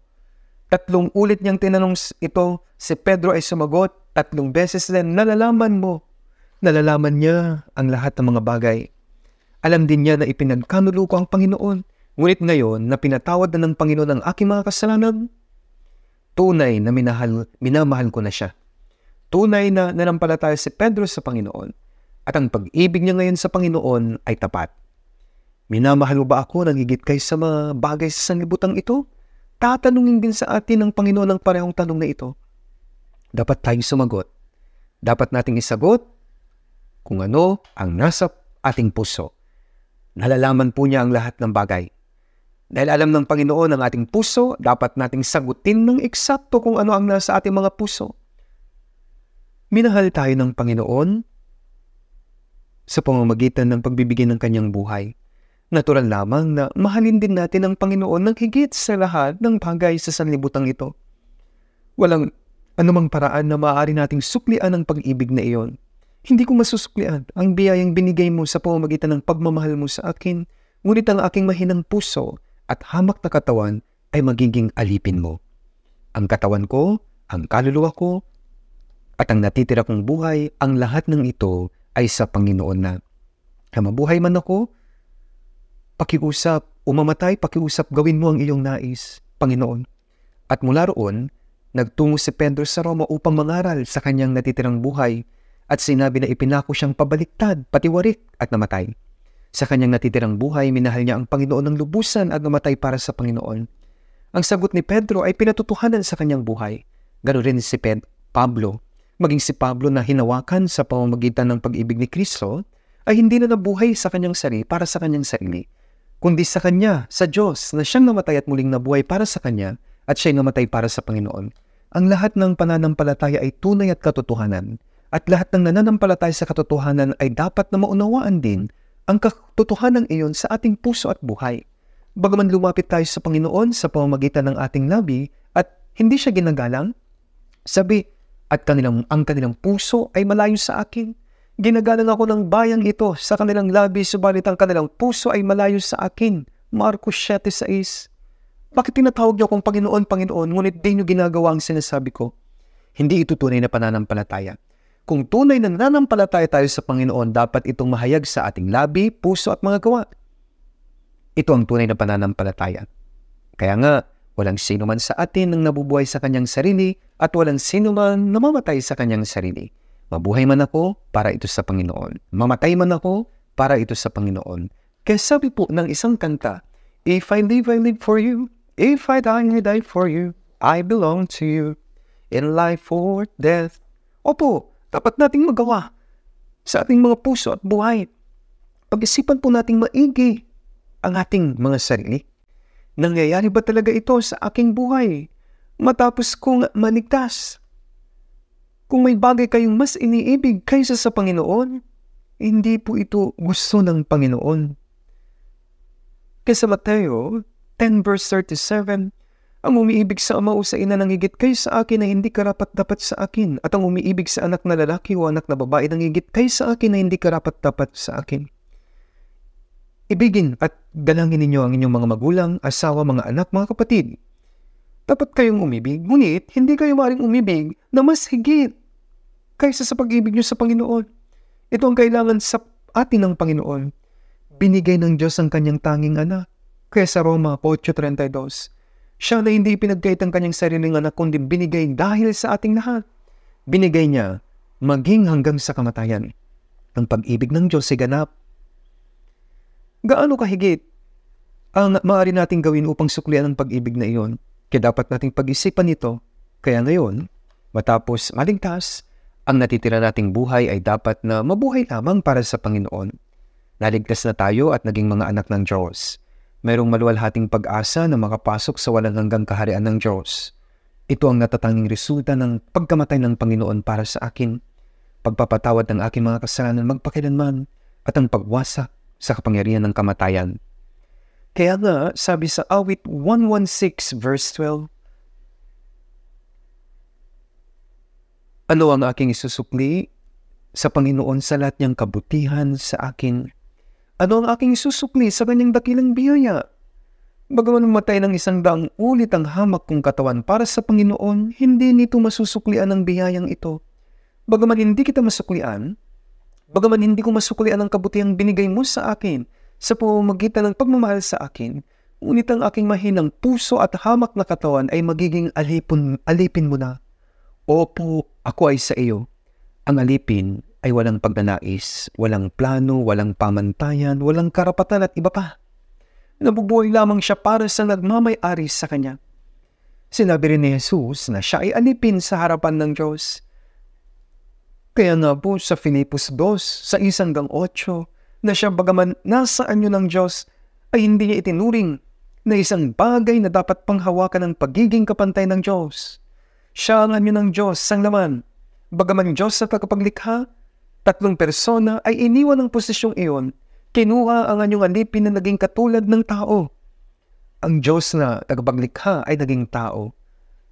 Tatlong ulit niyang tinanong ito, si Pedro ay sumagot, tatlong beses din, nalalaman mo. Nalalaman niya ang lahat ng mga bagay. Alam din niya na ipinagkanulo ko ang Panginoon. Ngunit ngayon na pinatawad na ng Panginoon ang aking mga kasalanan, tunay na minahal, minamahal ko na siya. Tunay na nanampalataya si Pedro sa Panginoon at ang pag-ibig niya ngayon sa Panginoon ay tapat. Minamahal mo ba ako ng higit kaysa mga bagay sa sanlibutan ito? Tatanungin din sa atin ng Panginoon ang parehong tanong na ito. Dapat tayong sumagot. Dapat nating isagot kung ano ang nasa ating puso. Nalalaman po niya ang lahat ng bagay. Dahil alam ng Panginoon ang ating puso, dapat nating sagutin ng eksakto kung ano ang nasa ating mga puso. Minahal tayo ng Panginoon sa pamamagitan ng pagbibigay ng kanyang buhay. Natural lamang na mahalin din natin ang Panginoon ng higit sa lahat ng bagay sa sanlibutan ito. Walang anumang paraan na maaari nating suklian ang pag-ibig na iyon. Hindi ko masusuklian ang biyayang binigay mo sa pamamagitan ng pagmamahal mo sa akin, ngunit ang aking mahinang puso at hamak na katawan ay magiging alipin mo. Ang katawan ko, ang kaluluwa ko, at ang natitira kong buhay, ang lahat ng ito ay sa Panginoon na. Na mabuhay man ako, pakiusap, umamatay, pakiusap, gawin mo ang iyong nais, Panginoon. At mula roon, nagtungo si Pedro sa Roma upang mangaral sa kanyang natitirang buhay at sinabi na ipinako siyang pabaliktad, patiwarik at namatay. Sa kanyang natitirang buhay, minahal niya ang Panginoon ng lubusan at namatay para sa Panginoon. Ang sagot ni Pedro ay pinatotohanan sa kanyang buhay. Ganoon rin si Ped, Pablo. Maging si Pablo na hinawakan sa pamamagitan ng pag-ibig ni Kristo, ay hindi na nabuhay sa kanyang sarili para sa kanyang sarili, kundi sa kanya, sa Diyos, na siyang namatay at muling nabuhay para sa kanya at siya'y namatay para sa Panginoon. Ang lahat ng pananampalataya ay tunay at katotohanan, at lahat ng nananampalataya sa katotohanan ay dapat na maunawaan din ang katotohanan iyon sa ating puso at buhay. Bagaman lumapit tayo sa Panginoon sa pamamagitan ng ating labi at hindi siya ginagalang, sabi, at kanilang, ang kanilang puso ay malayo sa akin. Ginagalang ako ng bayang ito sa kanilang labi, subalit ang kanilang puso ay malayo sa akin. Marcos 7.6 Bakit tinatawag niyo akong Panginoon, Panginoon, ngunit di niyo ginagawa ang sinasabi ko? Hindi ito tunay na pananampalataya. Kung tunay na nananampalataya tayo sa Panginoon, dapat itong mahayag sa ating labi, puso at mga gawa. Ito ang tunay na pananampalataya. Kaya nga, walang sino man sa atin ang nabubuhay sa kanyang sarili at walang sino man namamatay sa kanyang sarili. Mabuhay man ako, para ito sa Panginoon. Mamatay man ako, para ito sa Panginoon. Kaya sabi po ng isang kanta, If I live, I live for you. If I die, I die for you. I belong to you. In life or death. Opo, dapat nating magawa sa ating mga puso at buhay. Pag-isipan po nating maigi ang ating mga sarili. Nangyayari ba talaga ito sa aking buhay matapos kong maligtas? Kung may bagay kayong mas iniibig kaysa sa Panginoon, hindi po ito gusto ng Panginoon. Kesa Mateo 10 verse 37, ang umiibig sa ama o sa ina ng higit kaysa akin na hindi karapat-dapat sa akin at ang umiibig sa anak na lalaki o anak na babae ng higit kaysa akin na hindi karapat-dapat sa akin. Ibigin at galangin ninyo ang inyong mga magulang, asawa, mga anak, mga kapatid. Dapat kayong umibig, ngunit hindi kayo maring umibig na mas higit kaysa sa pag-ibig nyo sa Panginoon. Ito ang kailangan sa atin ng Panginoon. Binigay ng Diyos ang kanyang tanging anak. Kaya sa Roma 8.32, siya na hindi pinagkait ang kanyang sariling anak kundi binigay dahil sa ating lahat. Binigay niya maging hanggang sa kamatayan. Ang pag-ibig ng Diyos ay ganap. Gaano kahigit ang maaari nating gawin upang suklian ang pag-ibig na iyon? Kaya dapat nating pag-isipan ito. Kaya ngayon, matapos malingtas, ang natitira nating buhay ay dapat na mabuhay lamang para sa Panginoon. Naligtas na tayo at naging mga anak ng Diyos mayroong maluwalhating pag-asa na makapasok sa walang hanggang kaharian ng Diyos. Ito ang natatanging resulta ng pagkamatay ng Panginoon para sa akin, pagpapatawad ng aking mga kasalanan magpakilanman, at ang pagwasak sa kapangyarihan ng kamatayan. Kaya nga, sabi sa awit 116 verse 12, Ano ang aking isusukli sa Panginoon sa lahat niyang kabutihan sa akin ano ang aking susukli sa kanyang dakilang biyaya? Bagaman matay ng isang daang ulit ang hamak kong katawan para sa Panginoon, hindi nito masusuklian ang biyayang ito. Bagaman hindi kita masuklian, bagaman hindi ko masuklian ang kabutihang binigay mo sa akin sa pamamagitan ng pagmamahal sa akin, ngunit ang aking mahinang puso at hamak na katawan ay magiging alipin, alipin mo na. Opo, ako ay sa iyo, ang alipin ay walang pagnanais, walang plano, walang pamantayan, walang karapatan at iba pa. Nabubuhay lamang siya para sa nagmamay-ari sa kanya. Sinabi rin ni Jesus na siya ay alipin sa harapan ng Diyos. Kaya nga po sa Filipos 2, sa isang gang 8, na siya bagaman nasa anyo ng Diyos, ay hindi niya itinuring na isang bagay na dapat panghawakan ng pagiging kapantay ng Diyos. Siya ang anyo ng Diyos, sang laman. Bagaman Diyos sa pagkapaglikha, Tatlong persona ay iniwan ang posisyong iyon. Kinuha ang anyong alipin na naging katulad ng tao. Ang Diyos na tagapaglikha ay naging tao.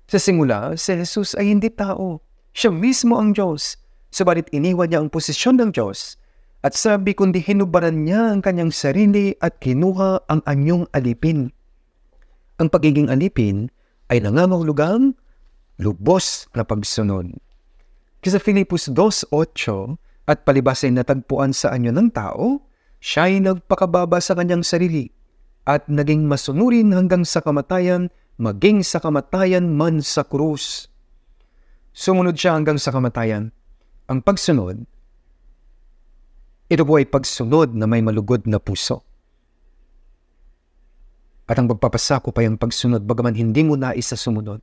Sa simula, si Jesus ay hindi tao. Siya mismo ang Diyos. Subalit iniwan niya ang posisyon ng Diyos. At sabi kundi hinubaran niya ang kanyang sarili at kinuha ang anyong alipin. Ang pagiging alipin ay nangangahulugang lubos na pagsunod. Kasi Filipos 2.8, at palibas ay natagpuan sa anyo ng tao, siya ay nagpakababa sa kanyang sarili at naging masunurin hanggang sa kamatayan, maging sa kamatayan man sa krus. Sumunod siya hanggang sa kamatayan. Ang pagsunod, ito po ay pagsunod na may malugod na puso. At ang pagpapasako pa yung pagsunod bagaman hindi mo nais sa sumunod.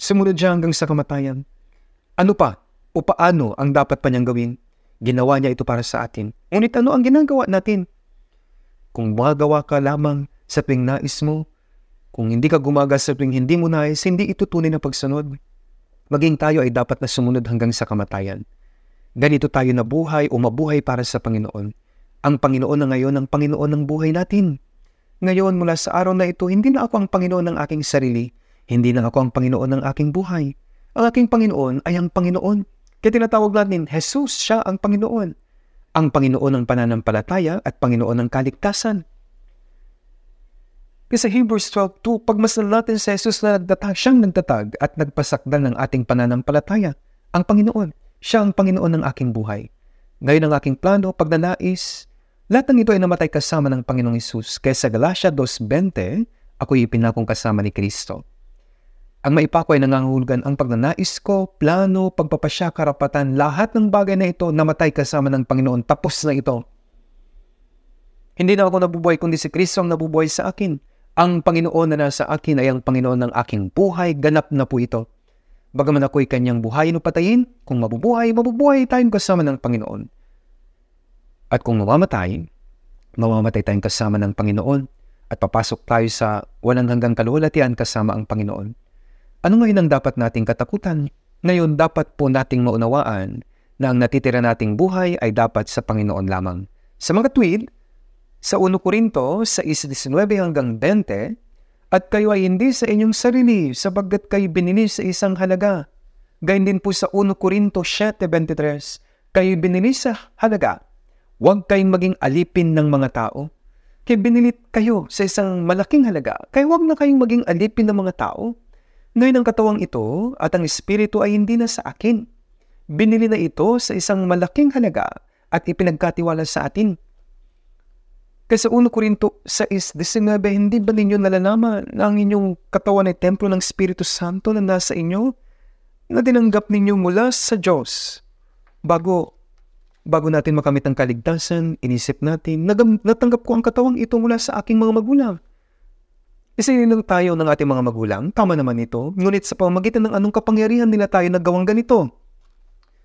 Sumunod siya hanggang sa kamatayan. Ano pa o paano ang dapat pa niyang gawin? Ginawa niya ito para sa atin. Ngunit ano ang ginagawa natin? Kung magawa ka lamang sa pingnais mo, kung hindi ka gumaga sa ping hindi mo nais, hindi ito tunay na pagsunod. Maging tayo ay dapat na sumunod hanggang sa kamatayan. Ganito tayo na buhay o mabuhay para sa Panginoon. Ang Panginoon na ngayon ang Panginoon ng buhay natin. Ngayon mula sa araw na ito, hindi na ako ang Panginoon ng aking sarili. Hindi na ako ang Panginoon ng aking buhay. Ang aking Panginoon ay ang Panginoon kaya tinatawag natin, Jesus siya ang Panginoon. Ang Panginoon ng pananampalataya at Panginoon ng kaligtasan. Kasi Hebrews 12.2, pagmasal natin sa Jesus na nagtatag, siyang nagtatag at nagpasakdal ng ating pananampalataya, ang Panginoon. Siya ang Panginoon ng aking buhay. Ngayon ang aking plano, pagnanais, lahat ng ito ay namatay kasama ng Panginoong Isus. Kaya sa Galatia 2.20, ako'y ipinakong kasama ni Kristo. Ang maipako ay nangangahulugan ang pagnanais ko, plano, pagpapasya, karapatan, lahat ng bagay na ito namatay kasama ng Panginoon. Tapos na ito. Hindi na ako nabubuhay kundi si Kristo ang nabubuhay sa akin. Ang Panginoon na nasa akin ay ang Panginoon ng aking buhay. Ganap na po ito. Bagaman ako'y kanyang buhayin o patayin, kung mabubuhay, mabubuhay tayong kasama ng Panginoon. At kung mamamatay, mamamatay tayong kasama ng Panginoon at papasok tayo sa walang hanggang kalulatian kasama ang Panginoon. Ano ngayon ang dapat nating katakutan? Ngayon, dapat po nating maunawaan na ang natitira nating buhay ay dapat sa Panginoon lamang. Sa mga tweet, sa 1 Korinto 6.19 hanggang 20, at kayo ay hindi sa inyong sarili sapagkat kayo binili sa isang halaga. Gayun din po sa 1 Korinto 7.23, kayo binili sa halaga. Huwag kayong maging alipin ng mga tao. Kaya binilit kayo sa isang malaking halaga, kaya huwag na kayong maging alipin ng mga tao. Ngayon ang katawang ito at ang espiritu ay hindi na sa akin. Binili na ito sa isang malaking halaga at ipinagkatiwala sa atin. Kasi 1 Korinto 6.19, hindi ba ninyo nalalaman na ang inyong katawan ay templo ng Espiritu Santo na nasa inyo na dinanggap ninyo mula sa Diyos? Bago, bago natin makamit ang kaligtasan, inisip natin, natanggap ko ang katawang ito mula sa aking mga magulang. Isinilang tayo ng ating mga magulang, tama naman ito, ngunit sa pamagitan ng anong kapangyarihan nila tayo naggawang ganito?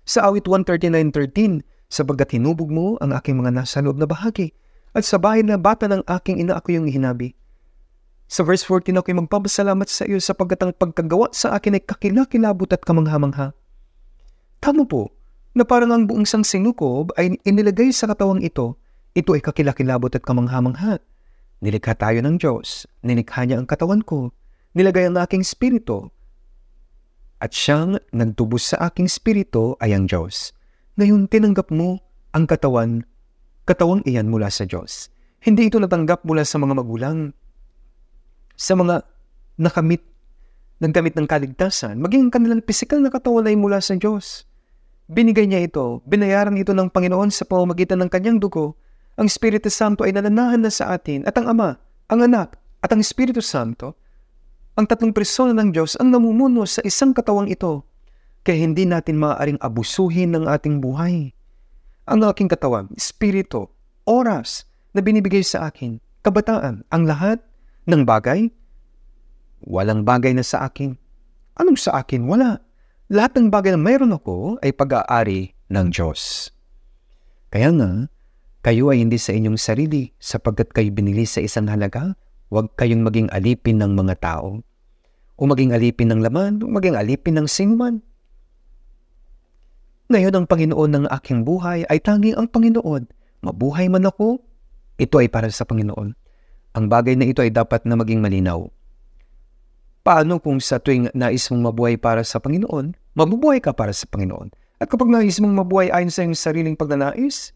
Sa awit 139.13, Sabagat hinubog mo ang aking mga nasa loob na bahagi, at sa bahay na bata ng aking ina ako yung hinabi. Sa verse 14 ako'y magpapasalamat sa iyo sapagkat ang pagkagawa sa akin ay kakilakilabot at kamangha-mangha. Tama po, na parang ang buong sangsinukob ay inilagay sa katawang ito, ito ay kakilakilabot at kamangha-mangha. Nilikha tayo ng Diyos, nilikha niya ang katawan ko, nilagay ang aking spirito, at siyang nagtubos sa aking spirito ay ang Diyos. Ngayon tinanggap mo ang katawan, katawang iyan mula sa Diyos. Hindi ito natanggap mula sa mga magulang, sa mga nakamit, nagkamit ng kaligtasan, maging ang kanilang pisikal na katawan ay mula sa Diyos. Binigay niya ito, binayaran ito ng Panginoon sa pamamagitan ng kanyang dugo ang Espiritu Santo ay nananahan na sa atin at ang Ama, ang Anak at ang Espiritu Santo, ang tatlong persona ng Diyos ang namumuno sa isang katawang ito kaya hindi natin maaaring abusuhin ng ating buhay. Ang aking katawan, espiritu, oras na binibigay sa akin, kabataan, ang lahat ng bagay, walang bagay na sa akin. Anong sa akin? Wala. Lahat ng bagay na mayroon ako ay pag-aari ng Diyos. Kaya nga, kayo ay hindi sa inyong sarili sapagkat kayo binili sa isang halaga. Huwag kayong maging alipin ng mga tao. O maging alipin ng laman, o maging alipin ng sinman. Ngayon ang Panginoon ng aking buhay ay tanging ang Panginoon. Mabuhay man ako, ito ay para sa Panginoon. Ang bagay na ito ay dapat na maging malinaw. Paano kung sa tuwing nais mong mabuhay para sa Panginoon, mabubuhay ka para sa Panginoon? At kapag nais mong mabuhay ayon sa iyong sariling pagnanais,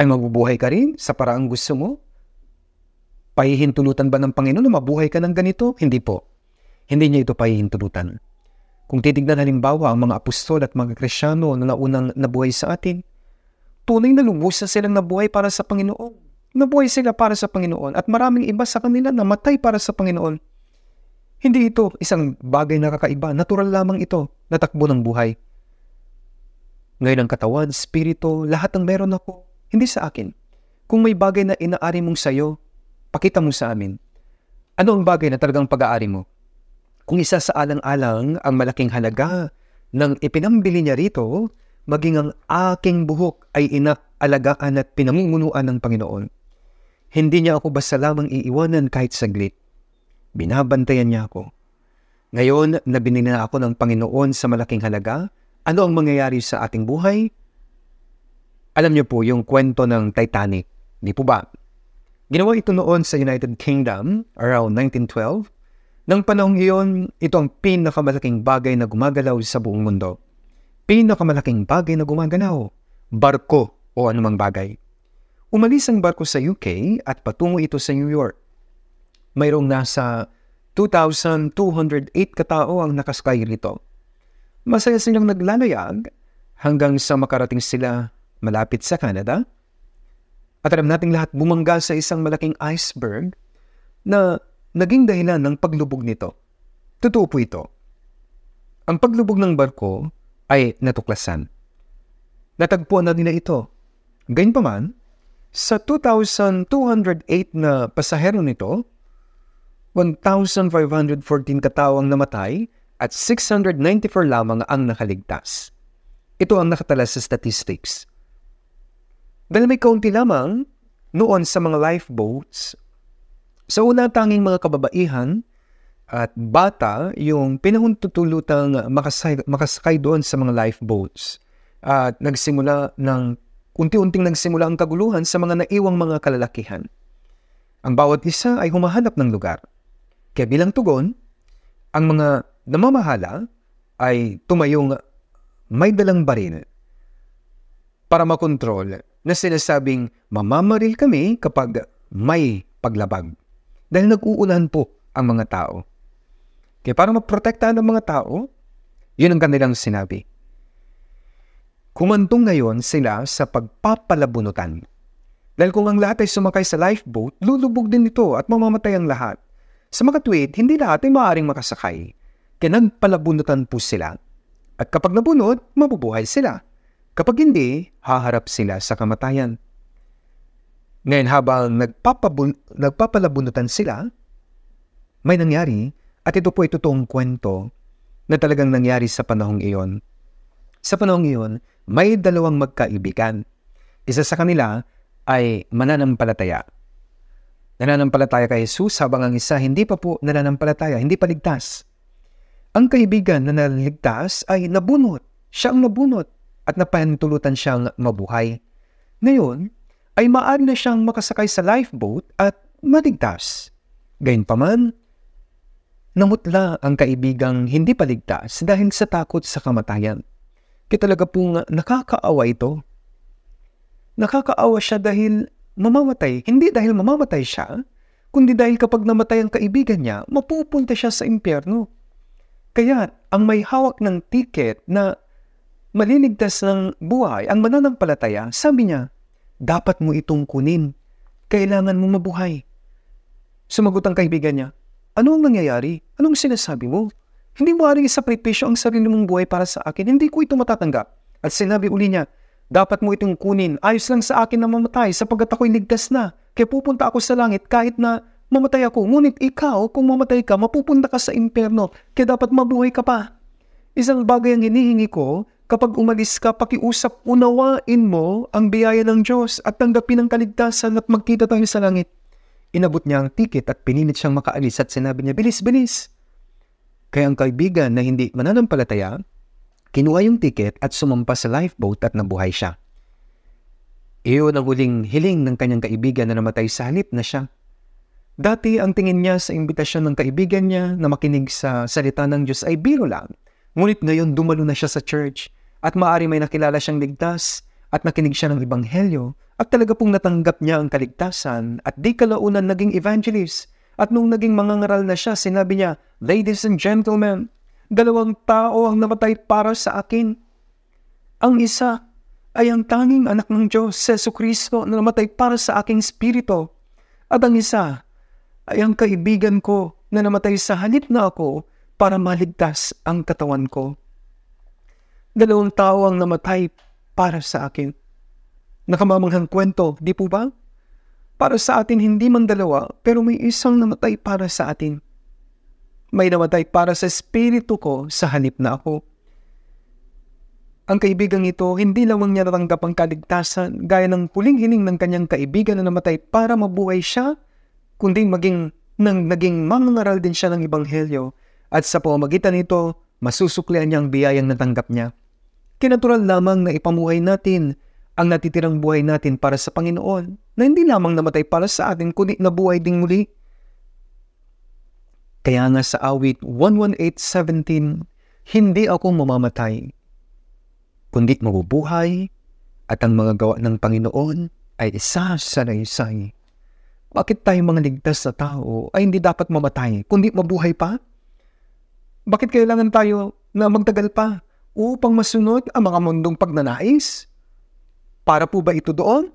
ay mabubuhay ka rin sa paraang gusto mo? Pahihintulutan ba ng Panginoon na mabuhay ka ng ganito? Hindi po. Hindi niya ito pahihintulutan. Kung titignan halimbawa ang mga apostol at mga krisyano na naunang nabuhay sa atin, tunay na lubos na silang nabuhay para sa Panginoon. Nabuhay sila para sa Panginoon at maraming iba sa kanila namatay para sa Panginoon. Hindi ito isang bagay na kakaiba, natural lamang ito, natakbo ng buhay. Ngayon ang katawan, spirito, lahat ng meron ako, hindi sa akin. Kung may bagay na inaari mong sayo, pakita mo sa amin. Ano ang bagay na talagang pag-aari mo? Kung isa sa alang-alang ang malaking halaga ng ipinambili niya rito, maging ang aking buhok ay inaalagaan at pinangungunuan ng Panginoon. Hindi niya ako basta lamang iiwanan kahit saglit. Binabantayan niya ako. Ngayon na binili ako ng Panginoon sa malaking halaga, ano ang mangyayari sa ating buhay? Alam niyo po yung kwento ng Titanic, di po ba? Ginawa ito noon sa United Kingdom around 1912. Nang panahong iyon, ito ang pinakamalaking bagay na gumagalaw sa buong mundo. Pinakamalaking bagay na gumagalaw, barko o anumang bagay. Umalis ang barko sa UK at patungo ito sa New York. Mayroong nasa 2,208 katao ang nakaskay rito. Masaya silang naglalayag hanggang sa makarating sila malapit sa Canada. At alam nating lahat bumangga sa isang malaking iceberg na naging dahilan ng paglubog nito. Totoo po ito. Ang paglubog ng barko ay natuklasan. Natagpuan na nila ito. Gayunpaman, sa 2,208 na pasahero nito, 1,514 katao ang namatay at 694 lamang ang nakaligtas. Ito ang nakatala sa statistics. Dahil may kaunti lamang noon sa mga lifeboats. Sa una tanging mga kababaihan at bata yung pinahuntutulutang makasakay, makasakay doon sa mga lifeboats. At nagsimula ng unti-unting nagsimula ang kaguluhan sa mga naiwang mga kalalakihan. Ang bawat isa ay humahanap ng lugar. Kaya bilang tugon, ang mga namamahala ay tumayong may dalang baril para makontrol na sinasabing mamamaril kami kapag may paglabag dahil nag-uulan po ang mga tao. Kaya para maprotektahan ang mga tao, yun ang kanilang sinabi. Kumantong ngayon sila sa pagpapalabunutan. Dahil kung ang lahat ay sumakay sa lifeboat, lulubog din ito at mamamatay ang lahat. Sa mga tweet, hindi lahat ay maaaring makasakay. Kaya nagpalabunutan po sila. At kapag nabunod, mabubuhay sila. Kapag hindi, haharap sila sa kamatayan. Ngayon habang nagpapabun- nagpapalabunutan sila, may nangyari at ito po ay totoong kwento na talagang nangyari sa panahong iyon. Sa panahong iyon, may dalawang magkaibigan. Isa sa kanila ay mananampalataya. Nananampalataya kay Jesus habang ang isa hindi pa po nananampalataya, hindi pa ligtas. Ang kaibigan na naligtas ay nabunot. Siya ang nabunot at napanatulutan siyang mabuhay. Ngayon, ay maaari na siyang makasakay sa lifeboat at maligtas. Gayunpaman, namutla ang kaibigang hindi paligtas dahil sa takot sa kamatayan. Kaya talaga pong nakakaawa ito. Nakakaawa siya dahil mamamatay. Hindi dahil mamamatay siya, kundi dahil kapag namatay ang kaibigan niya, mapupunta siya sa impyerno. Kaya ang may hawak ng ticket na maliligtas ng buhay ang mananampalataya, sabi niya, dapat mo itong kunin. Kailangan mo mabuhay. Sumagot ang kaibigan niya, ano ang nangyayari? Anong sinasabi mo? Hindi mo aring isakripisyo ang sarili mong buhay para sa akin. Hindi ko ito matatanggap. At sinabi uli niya, dapat mo itong kunin. Ayos lang sa akin na mamatay sapagat ako'y ligtas na. Kaya pupunta ako sa langit kahit na mamatay ako. Ngunit ikaw, kung mamatay ka, mapupunta ka sa impyerno. Kaya dapat mabuhay ka pa. Isang bagay ang hinihingi ko Kapag umalis ka, pakiusap, unawain mo ang biyaya ng Diyos at tanggapin ang kaligtasan at magkita tayo sa langit. Inabot niya ang tiket at pinilit siyang makaalis at sinabi niya, bilis, bilis. Kaya ang kaibigan na hindi mananampalataya, kinuha yung tiket at sumampa sa lifeboat at nabuhay siya. Iyon ang huling hiling ng kanyang kaibigan na namatay sa halip na siya. Dati ang tingin niya sa imbitasyon ng kaibigan niya na makinig sa salita ng Diyos ay biro lang. Ngunit ngayon dumalo na siya sa church at maari may nakilala siyang ligtas at nakinig siya ng ebanghelyo at talaga pong natanggap niya ang kaligtasan at di kalaunan naging evangelist at nung naging mangangaral na siya, sinabi niya, Ladies and gentlemen, dalawang tao ang namatay para sa akin. Ang isa ay ang tanging anak ng Diyos, Seso Kristo, na namatay para sa aking spirito. At ang isa ay ang kaibigan ko na namatay sa halip na ako para maligtas ang katawan ko. Dalawang tao ang namatay para sa akin. Nakamamanghang kwento, di po ba? Para sa atin hindi man dalawa, pero may isang namatay para sa atin. May namatay para sa espiritu ko sa hanip na ako. Ang kaibigang ito, hindi lamang niya natanggap ang kaligtasan gaya ng puling hining ng kanyang kaibigan na namatay para mabuhay siya, kundi maging nang naging mamangaral din siya ng Ebanghelyo at sa pamamagitan nito, masusuklian niya ang biyayang natanggap niya. Kinatural lamang na ipamuhay natin ang natitirang buhay natin para sa Panginoon na hindi lamang namatay para sa atin kundi nabuhay ding muli. Kaya nga sa awit 118.17, hindi ako mamamatay, kundi mabubuhay at ang mga gawa ng Panginoon ay isa sa naisay. Bakit tayo mga ligtas na tao ay hindi dapat mamatay, kundi mabuhay pa? Bakit kailangan tayo na magtagal pa? upang masunod ang mga mundong pagnanais? Para po ba ito doon?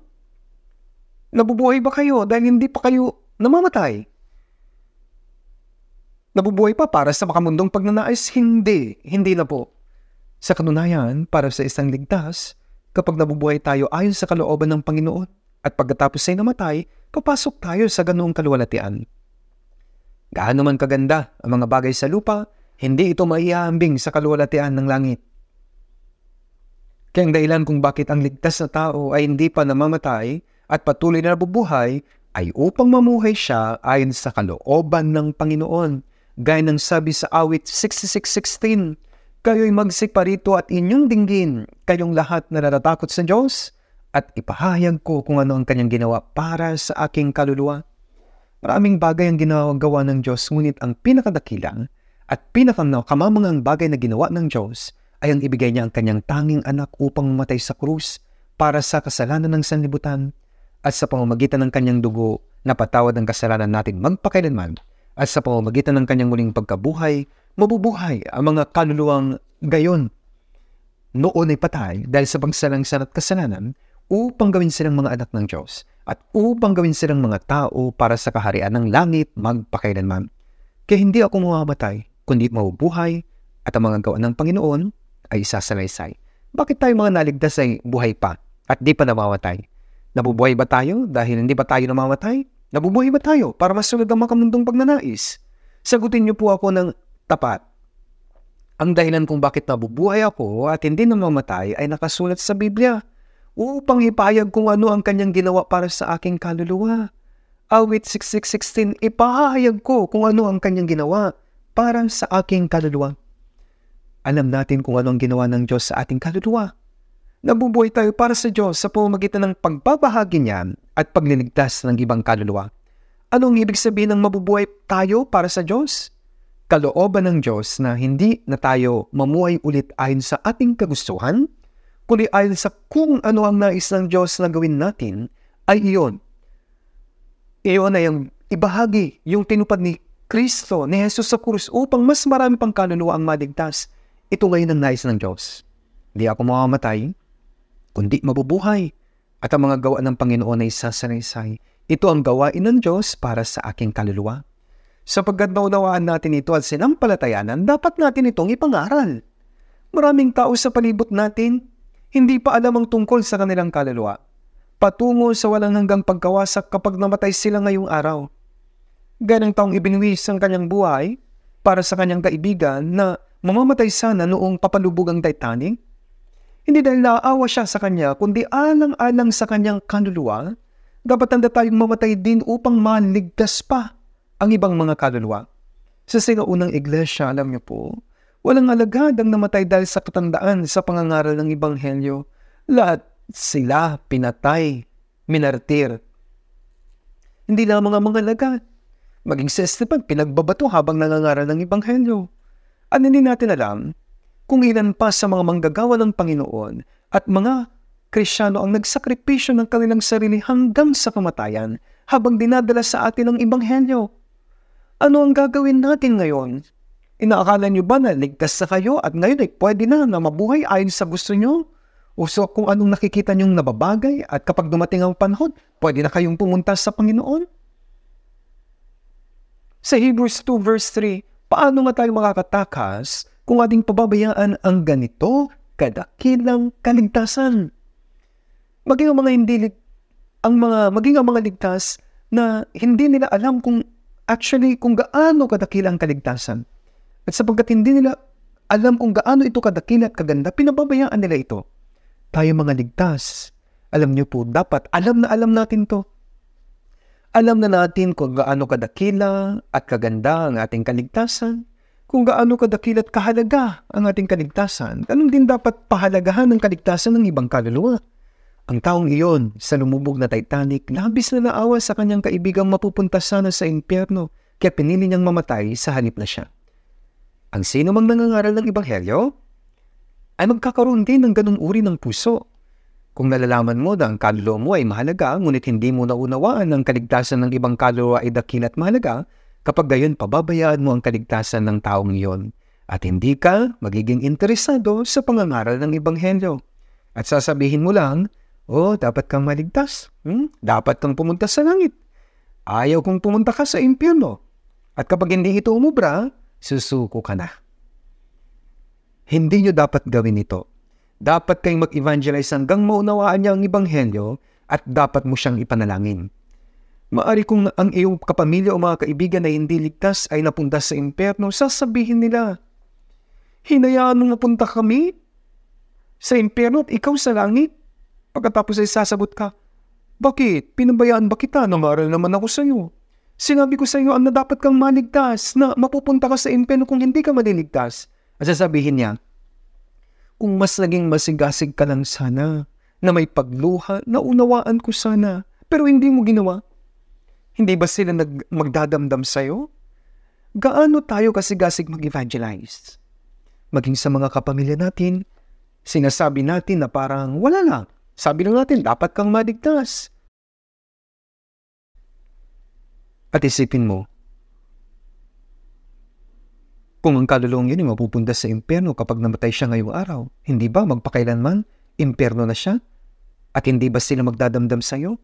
Nabubuhay ba kayo dahil hindi pa kayo namamatay? Nabubuhay pa para sa makamundong pagnanais? Hindi, hindi na po. Sa kanunayan, para sa isang ligtas, kapag nabubuhay tayo ayon sa kalooban ng Panginoon at pagkatapos ay namatay, papasok tayo sa ganoong kalwalatian. Gaano man kaganda ang mga bagay sa lupa, hindi ito maiaambing sa kalwalatian ng langit. Kaya ang dahilan kung bakit ang ligtas na tao ay hindi pa namamatay at patuloy na nabubuhay ay upang mamuhay siya ayon sa kalooban ng Panginoon. Gaya ng sabi sa awit 66.16, Kayo'y magsiparito at inyong dinggin, kayong lahat na natatakot sa Diyos, at ipahayag ko kung ano ang kanyang ginawa para sa aking kaluluwa. Maraming bagay ang ginagawa ng Diyos, ngunit ang pinakadakilang at pinakang kamamang bagay na ginawa ng Diyos ay ang ibigay niya ang kanyang tanging anak upang mamatay sa krus para sa kasalanan ng sanlibutan at sa pamamagitan ng kanyang dugo napatawad ang kasalanan natin magpakailanman at sa pamamagitan ng kanyang muling pagkabuhay, mabubuhay ang mga kaluluwang gayon. Noon ay patay dahil sa pagsalangsan at kasalanan upang gawin silang mga anak ng Diyos at upang gawin silang mga tao para sa kaharian ng langit magpakailanman. Kaya hindi ako mamamatay, kundi mabubuhay at ang mga gawa ng Panginoon ay sasalaysay. Bakit tayo mga naligtas ay buhay pa at di pa namamatay? Nabubuhay ba tayo dahil hindi ba tayo namamatay? Nabubuhay ba tayo para masunod ang makamundong pagnanais? Sagutin niyo po ako ng tapat. Ang dahilan kung bakit nabubuhay ako at hindi namamatay ay nakasulat sa Biblia upang ipahayag kung ano ang kanyang ginawa para sa aking kaluluwa. Awit 6616, ipahayag ko kung ano ang kanyang ginawa para sa aking kaluluwa. Alam natin kung anong ginawa ng Diyos sa ating kaluluwa. Nabubuhay tayo para sa Diyos sa pamamagitan ng pagbabahagi niya at pagliligtas ng ibang kaluluwa. Anong ibig sabihin ng mabubuhay tayo para sa Diyos? Kalooban ng Diyos na hindi na tayo mamuhay ulit ayon sa ating kagustuhan, kundi ayon sa kung ano ang nais ng Diyos na gawin natin, ay iyon. Iyon ay ang ibahagi yung tinupad ni Kristo, ni Jesus sa krus upang mas marami pang kaluluwa ang maligtas. Ito ngayon ang nais ng Diyos. Hindi ako mamamatay, kundi mabubuhay. At ang mga gawa ng Panginoon ay sasanaysay. Ito ang gawain ng Diyos para sa aking kaluluwa. Sapagkat naunawaan natin ito at sinampalatayanan, dapat natin itong ipangaral. Maraming tao sa palibot natin, hindi pa alam ang tungkol sa kanilang kaluluwa. Patungo sa walang hanggang pagkawasak kapag namatay sila ngayong araw. Ganang taong ibinuwis ang kanyang buhay para sa kanyang kaibigan na mamamatay sana noong papalubog ang Titanic? Hindi dahil naaawa siya sa kanya, kundi alang-alang sa kanyang kaluluwa, dapat tanda tayong mamatay din upang maligtas pa ang ibang mga kaluluwa. Sa sinaunang iglesia, alam niyo po, walang alagad ang namatay dahil sa katandaan sa pangangaral ng Ibanghelyo. Lahat sila pinatay, minartir. Hindi lamang ang mga alagad. Maging sa Esteban, pinagbabato habang nangangaral ng Ibanghelyo. At ano hindi natin alam kung ilan pa sa mga manggagawa ng Panginoon at mga Krisyano ang nagsakripisyo ng kanilang sarili hanggang sa kamatayan habang dinadala sa atin ang Ibanghelyo. Ano ang gagawin natin ngayon? Inaakala niyo ba na ligtas na kayo at ngayon ay pwede na na mabuhay ayon sa gusto niyo? O so kung anong nakikita niyong nababagay at kapag dumating ang panahon, pwede na kayong pumunta sa Panginoon? Sa Hebrews 2 verse 3, Paano nga tayo makakatakas kung ating pababayaan ang ganito kadakilang kaligtasan? Maging ang mga hindi ang mga maging ang mga ligtas na hindi nila alam kung actually kung gaano kadakila ang kaligtasan. At sapagkat hindi nila alam kung gaano ito kadakila at kaganda, pinababayaan nila ito. Tayo mga ligtas, alam niyo po, dapat alam na alam natin to alam na natin kung gaano kadakila at kaganda ang ating kaligtasan, kung gaano kadakila at kahalaga ang ating kaligtasan, ganun din dapat pahalagahan ang kaligtasan ng ibang kaluluwa. Ang taong iyon sa lumubog na Titanic, labis na naawa sa kanyang kaibigang mapupunta sana sa impyerno, kaya pinili niyang mamatay sa halip na siya. Ang sino mang nangangaral ng Ibanghelyo ay magkakaroon din ng ganung uri ng puso kung nalalaman mo na ang kaluluwa mo ay mahalaga ngunit hindi mo naunawaan ang kaligtasan ng ibang kaluluwa ay at mahalaga, kapag gayon pababayaan mo ang kaligtasan ng taong iyon at hindi ka magiging interesado sa pangangaral ng Ebanghelyo. At sasabihin mo lang, Oh, dapat kang maligtas. Hmm? Dapat kang pumunta sa langit. Ayaw kong pumunta ka sa impyerno. At kapag hindi ito umubra, susuko ka na. Hindi nyo dapat gawin ito. Dapat kayong mag-evangelize hanggang maunawaan niya ang ibanghelyo at dapat mo siyang ipanalangin. Maari kung ang iyong kapamilya o mga kaibigan na hindi ligtas ay napunta sa impyerno, sasabihin nila, Hinayaan mong napunta kami sa impyerno at ikaw sa langit? Pagkatapos ay sasagot ka, Bakit? Pinabayaan ba kita? Nangaral naman ako sa iyo. Sinabi ko sa iyo ang na dapat kang maligtas na mapupunta ka sa impyerno kung hindi ka maliligtas. At sasabihin niya, kung mas naging masigasig ka lang sana, na may pagluha, na unawaan ko sana, pero hindi mo ginawa. Hindi ba sila nag magdadamdam sa'yo? Gaano tayo kasigasig mag-evangelize? Maging sa mga kapamilya natin, sinasabi natin na parang wala lang. Sabi lang natin, dapat kang maligtas. At isipin mo, kung ang kaluluwang yun ay mapupunta sa impyerno kapag namatay siya ngayong araw, hindi ba magpakailanman impyerno na siya? At hindi ba sila magdadamdam sa iyo?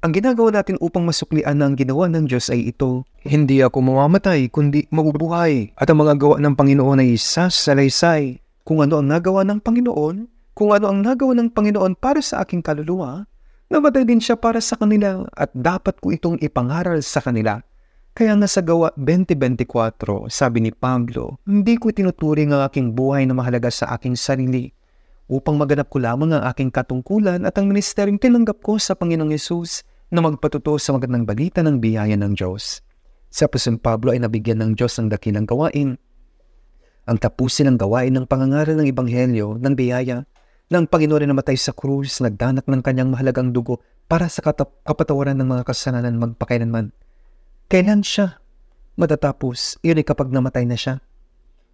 Ang ginagawa natin upang masuklian ang ginawa ng Diyos ay ito, hindi ako mamamatay kundi mabubuhay at ang mga gawa ng Panginoon ay sasalaysay. Kung ano ang nagawa ng Panginoon, kung ano ang nagawa ng Panginoon para sa aking kaluluwa, namatay din siya para sa kanila at dapat ko itong ipangaral sa kanila. Kaya nga sa gawa 2024, sabi ni Pablo, hindi ko tinuturing ang aking buhay na mahalaga sa aking sarili upang maganap ko lamang ang aking katungkulan at ang ministeryong tinanggap ko sa Panginoong Yesus na magpatuto sa magandang balita ng biyaya ng Diyos. Sa Apostol Pablo ay nabigyan ng Diyos ng dakilang gawain. Ang tapusin ng gawain ng pangangaral ng Ebanghelyo ng biyaya ng Panginoon na namatay sa krus, nagdanak ng kanyang mahalagang dugo para sa kapatawaran ng mga kasalanan magpakailanman Kailan siya matatapos? Iyon ay kapag namatay na siya.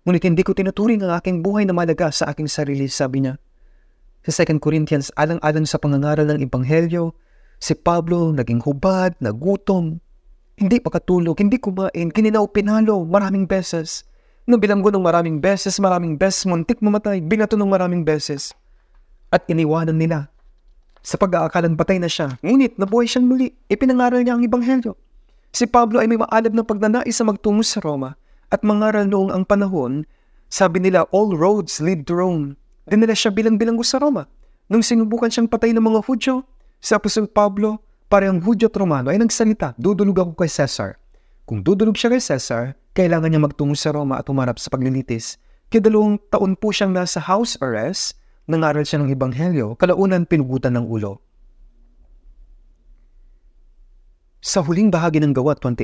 Ngunit hindi ko tinuturing ang aking buhay na malaga sa aking sarili, sabi niya. Sa 2 Corinthians, alang-alang sa pangangaral ng Ebanghelyo, si Pablo naging hubad, nagutom, hindi pakatulog, hindi kumain, kininaw pinalo maraming beses. Nabilanggo ng maraming beses, maraming beses, muntik mamatay, binato ng maraming beses. At iniwanan nila. Sa pag-aakalan patay na siya, ngunit nabuhay siyang muli, ipinangaral niya ang Ebanghelyo. Si Pablo ay may maalab na pagnanais sa magtungo sa Roma at mangaral noong ang panahon, sabi nila all roads lead to Rome. Dinala siya bilang bilanggo sa Roma. Nung sinubukan siyang patay ng mga Hudyo, si Apostol Pablo, parehang Hudyo at Romano ay nagsalita, dudulog ako kay Caesar. Kung dudulog siya kay Caesar, kailangan niya magtungo sa Roma at humarap sa paglilitis. dalawang taon po siyang nasa house arrest, nangaral siya ng Ebanghelyo, kalaunan pinugutan ng ulo. Sa huling bahagi ng gawa 28,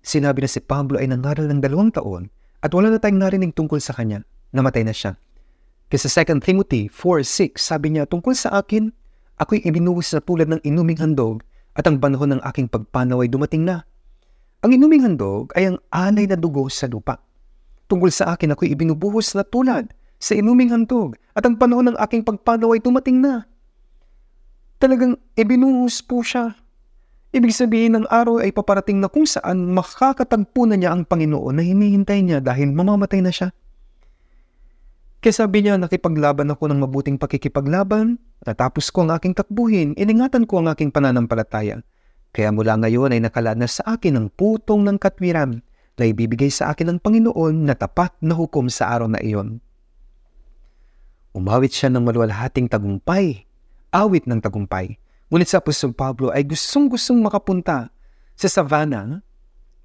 sinabi na si Pablo ay nangaral ng dalawang taon at wala na tayong narinig tungkol sa kanya. Namatay na siya. Kasi 2 Timothy 4.6 sabi niya, Tungkol sa akin, ako'y ibinuhos na tulad ng inuming handog at ang panahon ng aking pagpanaw ay dumating na. Ang inuming handog ay ang anay na dugo sa lupa. Tungkol sa akin, ako'y ibinubuhos na tulad sa inuming handog at ang panahon ng aking pagpanaw ay dumating na. Talagang ibinuhos po siya Ibig sabihin ng araw ay paparating na kung saan makakatagpo na niya ang Panginoon na hinihintay niya dahil mamamatay na siya. Kaya sabi niya, nakipaglaban ako ng mabuting pakikipaglaban, natapos ko ang aking takbuhin, iningatan ko ang aking pananampalataya. Kaya mula ngayon ay nakalanas sa akin ang putong ng katwiran na ibibigay sa akin ng Panginoon na tapat na hukom sa araw na iyon. Umawit siya ng maluwalhating tagumpay, awit ng tagumpay Ngunit si Apostol Pablo ay gustong-gustong makapunta sa Savannah.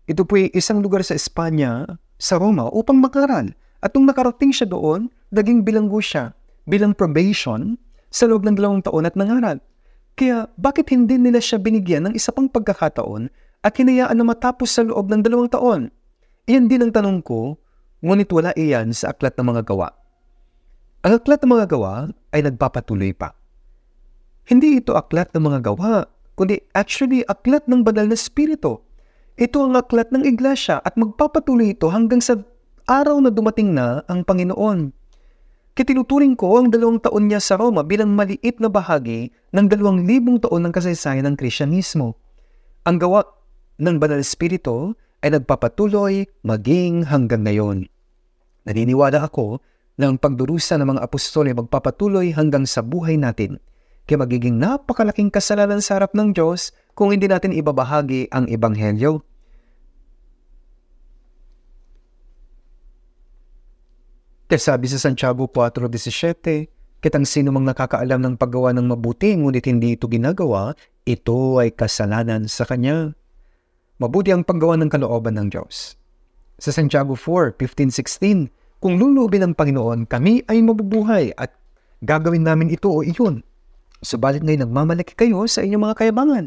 Ito po ay isang lugar sa Espanya, sa Roma, upang makaral. At nung nakarating siya doon, naging bilanggo siya bilang probation sa loob ng dalawang taon at nangaral. Kaya bakit hindi nila siya binigyan ng isa pang pagkakataon at hinayaan na matapos sa loob ng dalawang taon? Iyan din ang tanong ko, ngunit wala iyan sa aklat ng mga gawa. Ang aklat ng mga gawa ay nagpapatuloy pa. Hindi ito aklat ng mga gawa, kundi actually aklat ng banal na spirito. Ito ang aklat ng iglesia at magpapatuloy ito hanggang sa araw na dumating na ang Panginoon. Kitinuturing ko ang dalawang taon niya sa Roma bilang maliit na bahagi ng dalawang libong taon ng kasaysayan ng Krisyanismo. Ang gawa ng Banal Espiritu ay nagpapatuloy maging hanggang ngayon. Naniniwala ako na ang pagdurusa ng mga apostol ay magpapatuloy hanggang sa buhay natin – kaya magiging napakalaking kasalanan sa harap ng Diyos kung hindi natin ibabahagi ang Ebanghelyo. Kaya sabi sa Santiago 4.17, kitang sino mang nakakaalam ng paggawa ng mabuti ngunit hindi ito ginagawa, ito ay kasalanan sa kanya. Mabuti ang paggawa ng kalooban ng Diyos. Sa Santiago 4.15-16, kung lulubin ng Panginoon, kami ay mabubuhay at gagawin namin ito o iyon Subalit ngayon nagmamalaki kayo sa inyong mga kayabangan.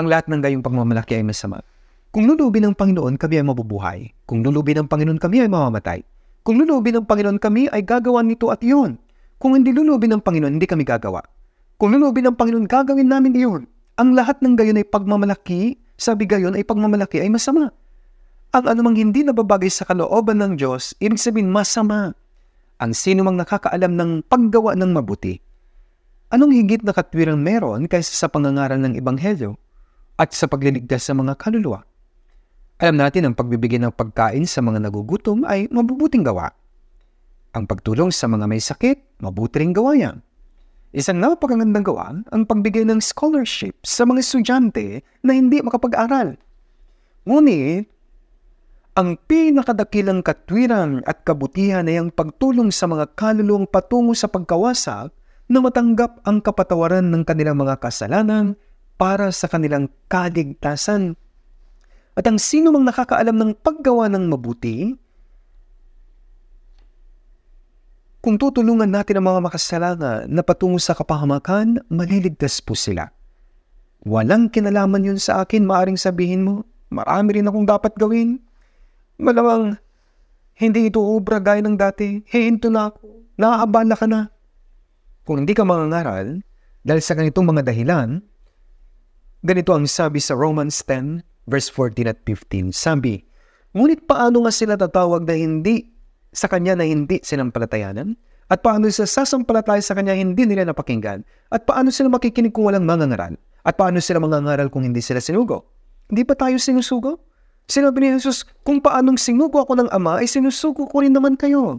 Ang lahat ng gayong pagmamalaki ay masama. Kung lulubin ng Panginoon, kami ay mabubuhay. Kung lulubin ng Panginoon, kami ay mamamatay. Kung lulubin ng Panginoon kami, ay gagawa nito at iyon. Kung hindi lulubin ng Panginoon, hindi kami gagawa. Kung lulubin ng Panginoon, gagawin namin iyon. Ang lahat ng gayon ay pagmamalaki, sabi gayon ay pagmamalaki ay masama. Ang anumang hindi nababagay sa kalooban ng Diyos, ibig sabihin masama. Ang sino mang nakakaalam ng paggawa ng mabuti Anong higit na katwirang meron kaysa sa pangangaral ng Ebanghelyo at sa pagliligtas sa mga kaluluwa? Alam natin ang pagbibigay ng pagkain sa mga nagugutom ay mabubuting gawa. Ang pagtulong sa mga may sakit, mabuti ring gawa yan. Isang napakagandang gawa ang pagbigay ng scholarship sa mga estudyante na hindi makapag-aral. Ngunit, ang pinakadakilang katwiran at kabutihan ay ang pagtulong sa mga kaluluwang patungo sa pagkawasak na matanggap ang kapatawaran ng kanilang mga kasalanan para sa kanilang kaligtasan. At ang sino mang nakakaalam ng paggawa ng mabuti, kung tutulungan natin ang mga makasalanga na patungo sa kapahamakan, maliligtas po sila. Walang kinalaman yun sa akin, maaring sabihin mo, marami rin akong dapat gawin. Malamang, hindi ito obra gaya ng dati, hihinto na ako, naaabala ka na. Kung hindi ka mangangaral, dahil sa ganitong mga dahilan, ganito ang sabi sa Romans 10 verse 14 at 15. Sabi, ngunit paano nga sila tatawag na hindi sa kanya na hindi sinampalatayanan? At paano sila sasampalataya sa kanya hindi nila napakinggan? At paano sila makikinig kung walang mangangaral? At paano sila mangangaral kung hindi sila sinugo? Hindi pa tayo sinusugo? Sinabi ni Jesus, kung paanong sinugo ako ng Ama, ay sinusugo ko rin naman kayo.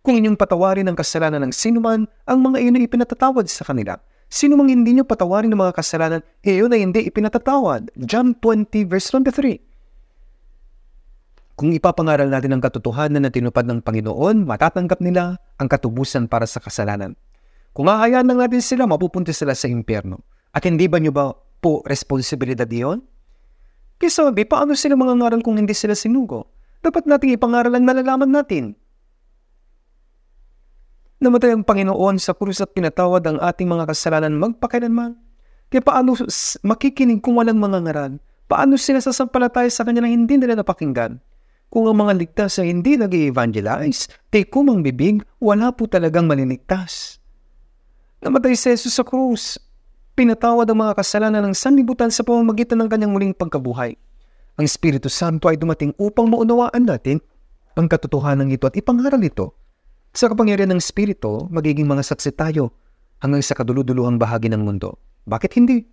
Kung inyong patawarin ang kasalanan ng sinuman, ang mga iyon ay ipinatatawad sa kanila. Sino mang hindi niyo patawarin ng mga kasalanan, iyon ay hindi ipinatatawad. John 20 verse 23. Kung ipapangaral natin ang katotohanan na tinupad ng Panginoon, matatanggap nila ang katubusan para sa kasalanan. Kung ahayaan lang natin sila, mapupunta sila sa impyerno. At hindi ba niyo ba po responsibilidad iyon? Kaya sabi, paano sila mangangaral kung hindi sila sinugo? Dapat nating ipangaral ang nalalaman natin. Namatay ang Panginoon sa krus at pinatawad ang ating mga kasalanan magpakailanman. Kaya paano makikinig kung walang mga ngaran? Paano sila sasampalataya sa kanya na hindi nila napakinggan? Kung ang mga ligtas ay hindi nag evangelize kay kumang bibig, wala po talagang maliligtas. Namatay si Jesus sa krus. Pinatawad ang mga kasalanan ng sanlibutan sa pamamagitan ng kanyang muling pagkabuhay. Ang Espiritu Santo ay dumating upang maunawaan natin ang katotohanan ito at ipangaral ito sa kapangyarihan ng Espiritu, magiging mga saksi tayo hanggang sa kaduluduluhang bahagi ng mundo. Bakit hindi?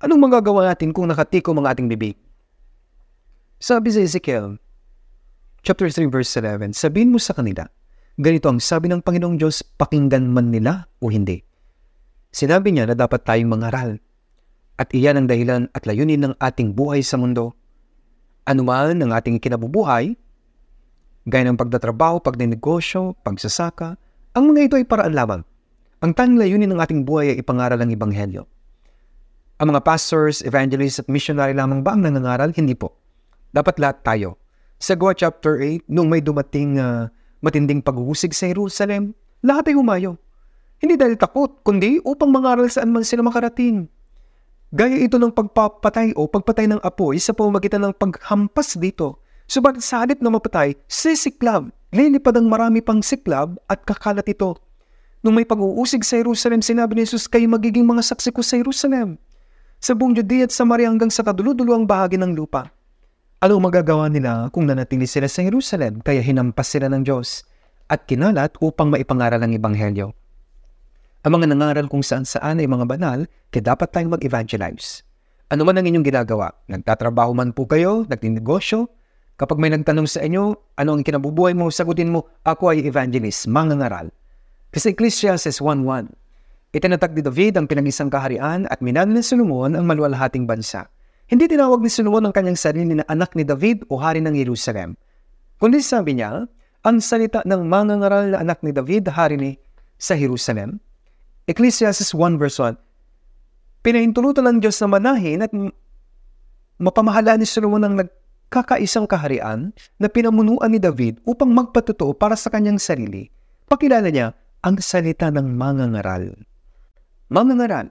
Anong magagawa natin kung nakatiko ang ating bibig? Sabi sa Ezekiel, chapter 3 verse 11, sabihin mo sa kanila, ganito ang sabi ng Panginoong Diyos, pakinggan man nila o hindi. Sinabi niya na dapat tayong mangaral at iyan ang dahilan at layunin ng ating buhay sa mundo. Anuman ang ating kinabubuhay, Gaya ng pagtatrabaho, pagnenegosyo, pagsasaka, ang mga ito ay paraan lamang. Ang tanging layunin ng ating buhay ay ipangaral ang Ibanghelyo. Ang mga pastors, evangelists at missionary lamang ba ang nangangaral? Hindi po. Dapat lahat tayo. Sa Goa chapter 8, nung may dumating uh, matinding paghuhusig sa Jerusalem, lahat ay humayo. Hindi dahil takot, kundi upang mangaral saan man sila makarating. Gaya ito ng pagpapatay o pagpatay ng apoy sa pamamagitan ng paghampas dito Subalit sa halip na mapatay, sisiklab, lilipad ang marami pang siklab at kakalat ito. Nung may pag-uusig sa Jerusalem, sinabi ni Jesus, kayo magiging mga saksi ko sa Jerusalem. Sa buong Judea at Samaria hanggang sa kaduludulo ang bahagi ng lupa. Ano magagawa nila kung nanatili sila sa Jerusalem kaya hinampas sila ng Diyos at kinalat upang maipangaral ang Ebanghelyo? Ang mga nangaral kung saan-saan ay mga banal kaya dapat tayong mag-evangelize. Ano man ang inyong ginagawa, nagtatrabaho man po kayo, nagninegosyo, Kapag may nagtanong sa inyo, ano ang kinabubuhay mo, sagutin mo, ako ay evangelist, mangangaral. Kasi Ecclesiastes 1.1, Itinatag ni David ang pinag-isang kaharian at minag ni Solomon ang maluwalhating bansa. Hindi tinawag ni Solomon ang kanyang sarili na anak ni David o hari ng Jerusalem. Kundi sabi niya, ang salita ng mangangaral na anak ni David, hari ni sa Jerusalem. Ecclesiastes 1 verse 1, Pinahintulutan ng Diyos na manahin at mapamahala ni Solomon ang nag kakaisang kaharian na pinamunuan ni David upang magpatuto para sa kanyang sarili, pakilala niya ang salita ng mga ngaral. Mga ngaral,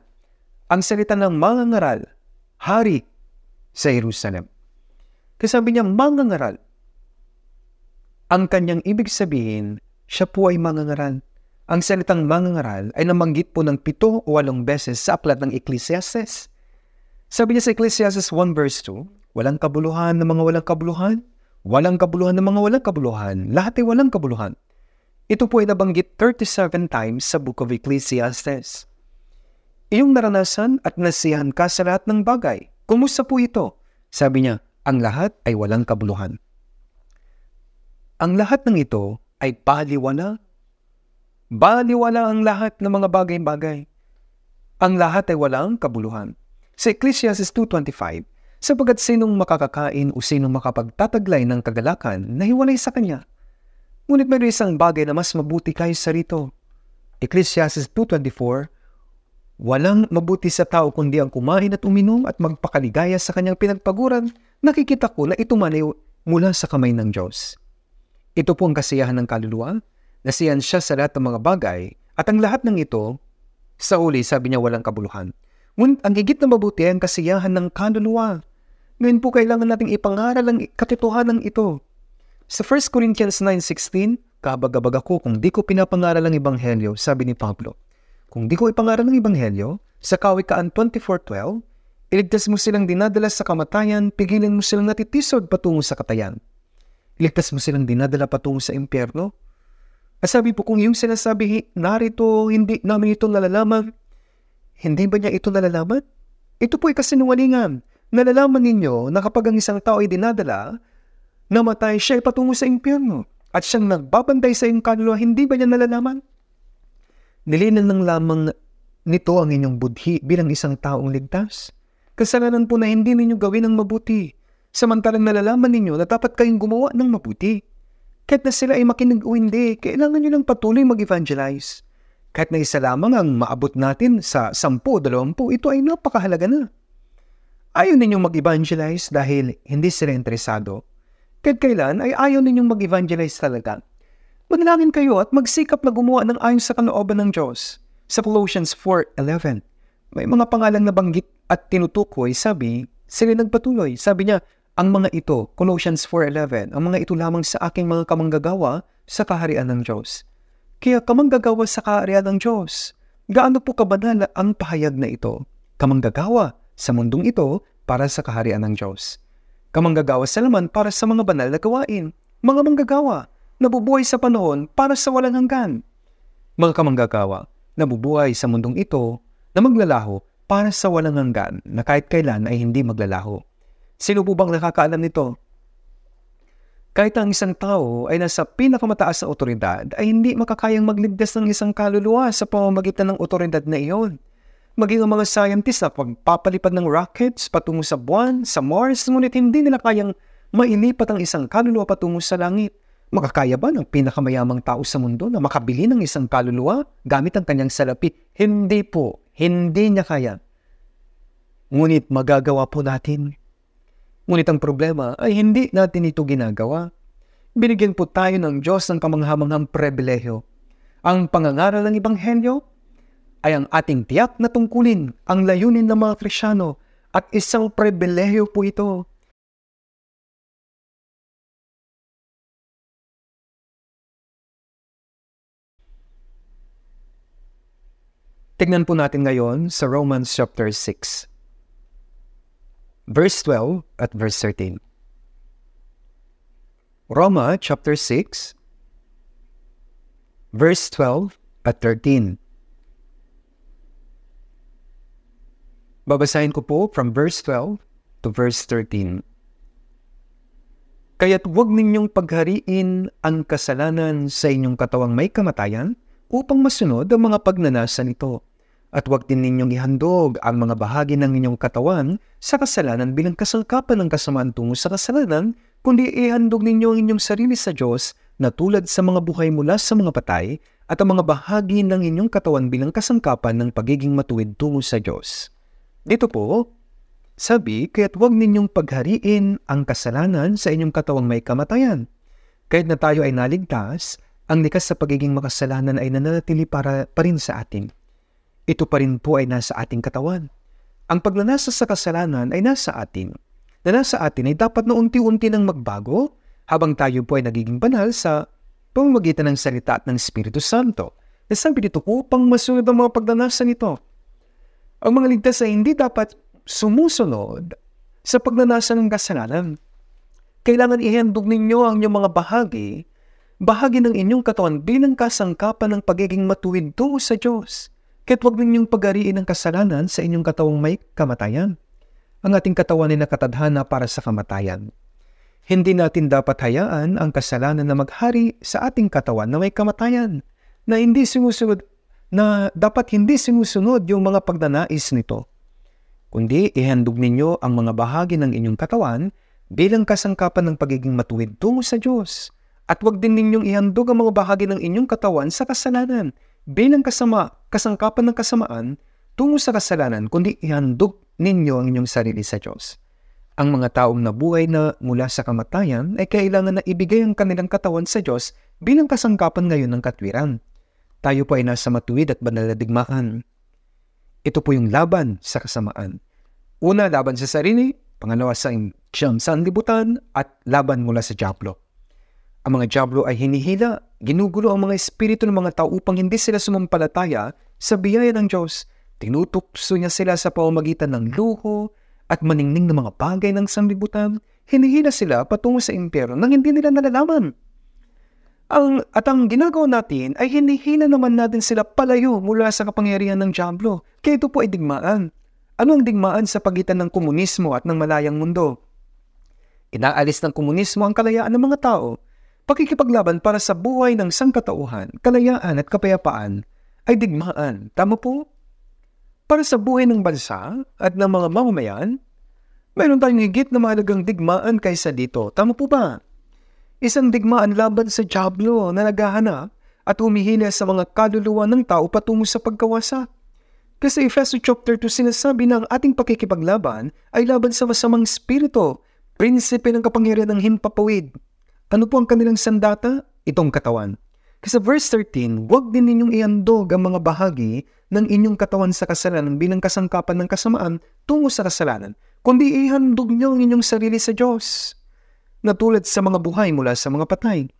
ang salita ng mga ngaral, hari sa Jerusalem. Kasabi niya, mga ngaral. Ang kanyang ibig sabihin, siya po ay mga ngaral. Ang salitang mga ngaral ay namanggit po ng pito o walong beses sa aklat ng Ecclesiastes. Sabi niya sa Ecclesiastes 1 verse 2, Walang kabuluhan ng mga walang kabuluhan. Walang kabuluhan ng mga walang kabuluhan. Lahat ay walang kabuluhan. Ito po ay nabanggit 37 times sa Book of Ecclesiastes. Iyong naranasan at nasiyahan ka sa lahat ng bagay. Kumusta po ito? Sabi niya, ang lahat ay walang kabuluhan. Ang lahat ng ito ay baliwala. Baliwala ang lahat ng mga bagay-bagay. Ang lahat ay walang kabuluhan. Sa Ecclesiastes 2.25, sapagat sinong makakakain o sinong makapagtataglay ng kagalakan na hiwalay sa kanya. Ngunit mayroon isang bagay na mas mabuti kaysa rito. Ecclesiastes 2.24 Walang mabuti sa tao kundi ang kumain at uminom at magpakaligaya sa kanyang pinagpaguran, nakikita ko na ito maniw mula sa kamay ng Diyos. Ito po ang kasiyahan ng kaluluwa, nasiyan siya sa lahat ng mga bagay, at ang lahat ng ito, sa uli sabi niya walang kabuluhan. Ngunit ang higit na mabuti ay ang kasiyahan ng kaluluwa. Ngayon po kailangan nating ipangaral ang katotohanan ito. Sa 1 Corinthians 9.16, kabag-abag ako kung di ko pinapangaral ang Ebanghelyo, sabi ni Pablo. Kung di ko ipangaral ang Ebanghelyo, sa Kawikaan 24.12, iligtas mo silang dinadala sa kamatayan, pigilan mo silang natitisod patungo sa katayan. Iligtas mo silang dinadala patungo sa impyerno. At sabi po kung yung sinasabi, narito, hindi namin ito nalalaman, hindi ba niya ito nalalaman? Ito po ay kasinungalingan nalalaman ninyo na kapag ang isang tao ay dinadala, namatay siya ay patungo sa impyerno at siyang nagbabanday sa iyong kaluluwa, hindi ba niya nalalaman? Nilinan ng lamang nito ang inyong budhi bilang isang taong ligtas. Kasalanan po na hindi ninyo gawin ang mabuti, samantalang nalalaman ninyo na dapat kayong gumawa ng mabuti. Kahit na sila ay makinig o hindi, kailangan nyo lang patuloy mag-evangelize. Kahit na isa lamang ang maabot natin sa 10-20, ito ay napakahalaga na. Ayaw ninyong mag-evangelize dahil hindi sila interesado. Kahit kailan ay ayaw ninyong mag-evangelize talaga. Manalangin kayo at magsikap na gumawa ng ayon sa kalooban ng Diyos. Sa Colossians 4.11, may mga pangalang nabanggit at tinutukoy, sabi, sila nagpatuloy. Sabi niya, ang mga ito, Colossians 4.11, ang mga ito lamang sa aking mga kamanggagawa sa kaharian ng Diyos. Kaya kamanggagawa sa kaharian ng Diyos. Gaano po kabanal ang pahayag na ito? Kamanggagawa sa mundong ito para sa kaharian ng Diyos. Kamanggagawa sa laman para sa mga banal na gawain, mga manggagawa, nabubuhay sa panahon para sa walang hanggan. Mga kamanggagawa, nabubuhay sa mundong ito na maglalaho para sa walang hanggan na kahit kailan ay hindi maglalaho. Sino po bang nakakaalam nito? Kahit ang isang tao ay nasa pinakamataas na otoridad ay hindi makakayang magligtas ng isang kaluluwa sa pamamagitan ng otoridad na iyon. Maging ang mga scientists na pagpapalipad ng rockets patungo sa buwan, sa Mars, ngunit hindi nila kayang mailipat ang isang kaluluwa patungo sa langit. Makakaya ba ng pinakamayamang tao sa mundo na makabili ng isang kaluluwa gamit ang kanyang salapi? Hindi po. Hindi niya kaya. Ngunit magagawa po natin. Ngunit ang problema ay hindi natin ito ginagawa. Binigyan po tayo ng Diyos ng kamanghamanghang pribileho. Ang pangangaral ng Ibanghelyo ay ang ating tiyak na tungkulin, ang layunin ng mga Krisyano at isang prebelehyo po ito. Tignan po natin ngayon sa Romans chapter 6. Verse 12 at verse 13. Roma chapter 6 verse 12 at 13. Babasahin ko po from verse 12 to verse 13. Kaya't huwag ninyong paghariin ang kasalanan sa inyong katawang may kamatayan upang masunod ang mga pagnanasa nito. At huwag din ninyong ihandog ang mga bahagi ng inyong katawan sa kasalanan bilang kasangkapan ng kasamaan tungo sa kasalanan, kundi ihandog ninyo ang inyong sarili sa Diyos na tulad sa mga buhay mula sa mga patay at ang mga bahagi ng inyong katawan bilang kasangkapan ng pagiging matuwid tungo sa Diyos. Dito po, sabi, kaya't huwag ninyong paghariin ang kasalanan sa inyong katawang may kamatayan. Kahit na tayo ay naligtas, ang likas sa pagiging makasalanan ay nananatili para pa rin sa atin. Ito pa rin po ay nasa ating katawan. Ang paglanasa sa kasalanan ay nasa atin. Na nasa atin ay dapat na unti-unti nang magbago habang tayo po ay nagiging banal sa pamamagitan ng salita at ng Espiritu Santo. Nasabi dito po upang masunod ang mga paglanasan nito ang mga ligtas ay hindi dapat sumusunod sa pagnanasa ng kasalanan. Kailangan ihandog ninyo ang inyong mga bahagi, bahagi ng inyong katawan bilang kasangkapan ng pagiging matuwid tungo sa Diyos. Kahit huwag ninyong pagariin ang kasalanan sa inyong katawang may kamatayan. Ang ating katawan ay nakatadhana para sa kamatayan. Hindi natin dapat hayaan ang kasalanan na maghari sa ating katawan na may kamatayan na hindi sumusunod na dapat hindi sinusunod yung mga pagnanais nito. Kundi ihandog ninyo ang mga bahagi ng inyong katawan bilang kasangkapan ng pagiging matuwid tungo sa Diyos. At huwag din ninyong ihandog ang mga bahagi ng inyong katawan sa kasalanan bilang kasama, kasangkapan ng kasamaan tungo sa kasalanan, kundi ihandog ninyo ang inyong sarili sa Diyos. Ang mga taong nabuhay na mula sa kamatayan ay kailangan na ibigay ang kanilang katawan sa Diyos bilang kasangkapan ngayon ng katwiran tayo po ay nasa matuwid at banal na digmaan. Ito po yung laban sa kasamaan. Una, laban sa sarili. Pangalawa, sa siyam sa libutan at laban mula sa Diablo. Ang mga Diablo ay hinihila, ginugulo ang mga espiritu ng mga tao upang hindi sila sumampalataya sa biyaya ng Diyos. Tinutukso niya sila sa paumagitan ng luho at maningning ng mga bagay ng sanlibutan. Hinihila sila patungo sa impyerno nang hindi nila nalalaman ang, at ang ginagawa natin ay hinihina naman natin sila palayo mula sa kapangyarihan ng Diablo. Kaya ito po ay digmaan. Ano ang digmaan sa pagitan ng komunismo at ng malayang mundo? Inaalis ng komunismo ang kalayaan ng mga tao. Pakikipaglaban para sa buhay ng sangkatauhan, kalayaan at kapayapaan ay digmaan. Tama po? Para sa buhay ng bansa at ng mga mamamayan, mayroon tayong higit na mahalagang digmaan kaysa dito. Tama po ba? Isang digmaan laban sa Diablo na naghahana at humihina sa mga kaluluwa ng tao patungo sa pagkawasa. Kasi Efeso chapter 2 sinasabi na ang ating pakikipaglaban ay laban sa masamang spirito, prinsipe ng kapangyarihan ng himpapawid. Ano po ang kanilang sandata? Itong katawan. Kasi verse 13, huwag din ninyong iandog ang mga bahagi ng inyong katawan sa kasalanan bilang kasangkapan ng kasamaan tungo sa kasalanan, kundi ihandog niyo ang inyong sarili sa Diyos na tulad sa mga buhay mula sa mga patay.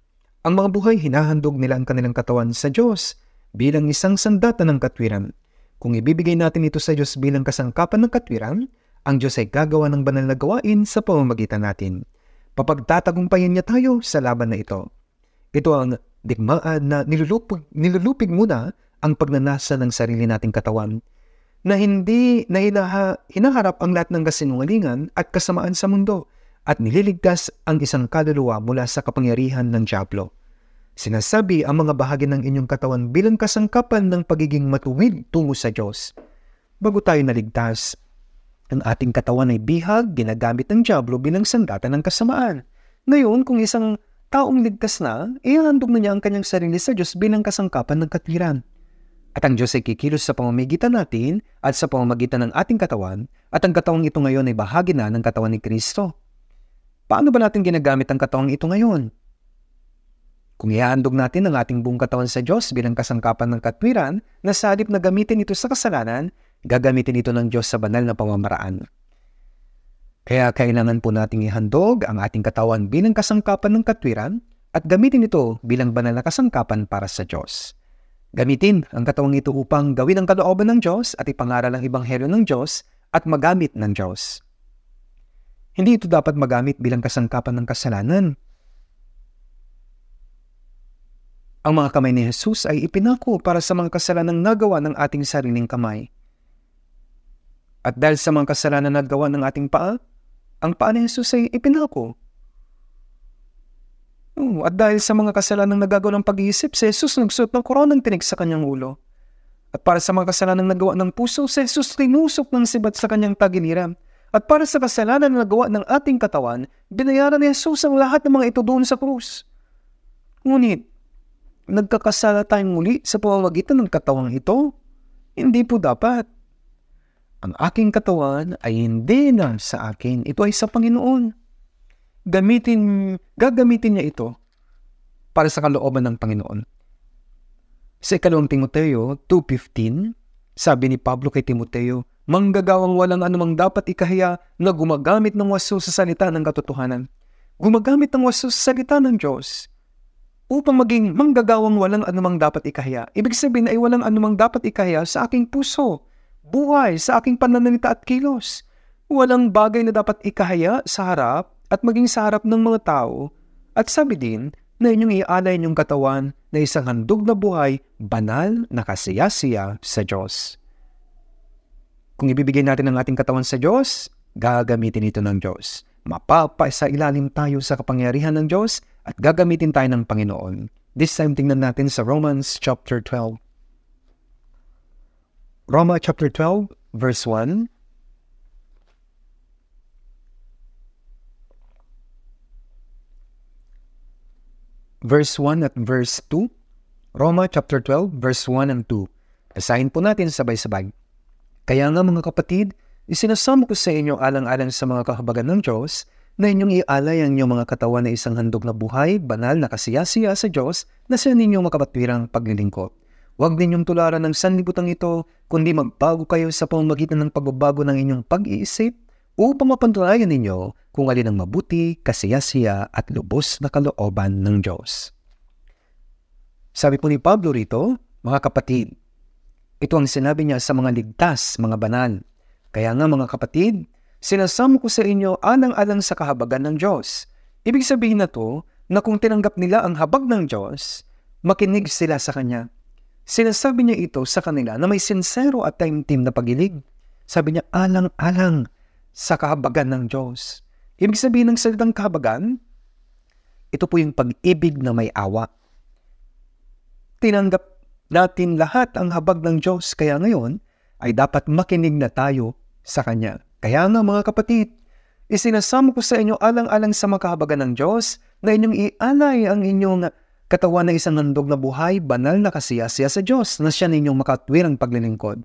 Ang mga buhay hinahandog nila ang kanilang katawan sa Diyos bilang isang sandata ng katwiran. Kung ibibigay natin ito sa Diyos bilang kasangkapan ng katwiran, ang Diyos ay gagawa ng banal na gawain sa pamamagitan natin. Papagtatagumpayan niya tayo sa laban na ito. Ito ang digmaan na nilulupig, nilulupig muna ang pagnanasa ng sarili nating katawan na hindi na hinaha, hinaharap ang lahat ng kasinungalingan at kasamaan sa mundo at nililigtas ang isang kaluluwa mula sa kapangyarihan ng Diablo. Sinasabi ang mga bahagi ng inyong katawan bilang kasangkapan ng pagiging matuwid tungo sa Diyos. Bago tayo naligtas, ang ating katawan ay bihag, ginagamit ng Diablo bilang sandata ng kasamaan. Ngayon, kung isang taong ligtas na, ihandog na niya ang kanyang sarili sa Diyos bilang kasangkapan ng katwiran. At ang Diyos ay kikilos sa pamamagitan natin at sa pamamagitan ng ating katawan at ang katawang ito ngayon ay bahagi na ng katawan ni Kristo. Paano ba natin ginagamit ang katawang ito ngayon? Kung ihahandog natin ang ating buong katawan sa Diyos bilang kasangkapan ng katwiran na sa na gamitin ito sa kasalanan, gagamitin ito ng Diyos sa banal na pamamaraan. Kaya kailangan po nating ihandog ang ating katawan bilang kasangkapan ng katwiran at gamitin ito bilang banal na kasangkapan para sa Diyos. Gamitin ang katawang ito upang gawin ang kalooban ng Diyos at ipangaral ang Ebanghelyo ng Diyos at magamit ng Diyos. Hindi ito dapat magamit bilang kasangkapan ng kasalanan. Ang mga kamay ni Jesus ay ipinako para sa mga kasalanang nagawa ng ating sariling kamay. At dahil sa mga kasalanan na gawa ng ating paa, ang paa ni Jesus ay ipinako. at dahil sa mga kasalanang nagagawa ng pag-iisip, si Jesus nagsuot ng koronang tinig sa kanyang ulo. At para sa mga kasalanang nagawa ng puso, si Jesus tinusok ng sibat sa kanyang tagiliran at para sa kasalanan na nagawa ng ating katawan, binayaran ni Jesus ang lahat ng mga ito doon sa krus. Ngunit, nagkakasala tayong muli sa pamamagitan ng katawang ito? Hindi po dapat. Ang aking katawan ay hindi na sa akin. Ito ay sa Panginoon. Gamitin, gagamitin niya ito para sa kalooban ng Panginoon. Sa ikalawang Timoteo 2.15, sabi ni Pablo kay Timoteo, manggagawang walang anumang dapat ikahiya na gumagamit ng waso sa salita ng katotohanan. Gumagamit ng waso sa salita ng Diyos upang maging manggagawang walang anumang dapat ikahiya. Ibig sabihin ay walang anumang dapat ikahiya sa aking puso, buhay, sa aking pananalita at kilos. Walang bagay na dapat ikahiya sa harap at maging sa harap ng mga tao at sabi din na inyong iaalay inyong katawan na isang handog na buhay, banal na kasiyasiya sa Diyos. Kung ibibigay natin ang ating katawan sa Diyos, gagamitin ito ng Diyos. Mapapasa ilalim tayo sa kapangyarihan ng Diyos at gagamitin tayo ng Panginoon. This time tingnan natin sa Romans chapter 12. Roma chapter 12 verse 1 verse 1 at verse 2. Roma chapter 12, verse 1 and 2. Asahin po natin sabay-sabay. Kaya nga mga kapatid, isinasama ko sa inyo alang-alang sa mga kahabagan ng Diyos na inyong ialay ang inyong mga katawan na isang handog na buhay, banal na kasiyasiya sa Diyos na sa ninyong makapatwirang paglilingkod. Huwag ninyong tularan ang sanlibutan ito, kundi magbago kayo sa pamamagitan ng pagbabago ng inyong pag-iisip upang mapantulayan ninyo kung alin ang mabuti, kasiyasiya at lubos na kalooban ng Diyos. Sabi po ni Pablo rito, mga kapatid, ito ang sinabi niya sa mga ligtas, mga banal. Kaya nga mga kapatid, sinasamo ko sa inyo alang-alang sa kahabagan ng Diyos. Ibig sabihin na to na kung tinanggap nila ang habag ng Diyos, makinig sila sa Kanya. Sinasabi niya ito sa kanila na may sincero at taimtim na pagilig. Sabi niya, alang-alang sa kahabagan ng Diyos. Ibig sabihin ng salitang kahabagan, ito po yung pag-ibig na may awa. Tinanggap natin lahat ang habag ng Diyos kaya ngayon ay dapat makinig na tayo sa Kanya. Kaya nga mga kapatid, isinasama ko sa inyo alang-alang sa makahabagan ng Diyos na inyong ialay ang inyong katawan na isang nandog na buhay, banal na kasiyasiya sa Diyos na siya ninyong makatwirang paglilingkod.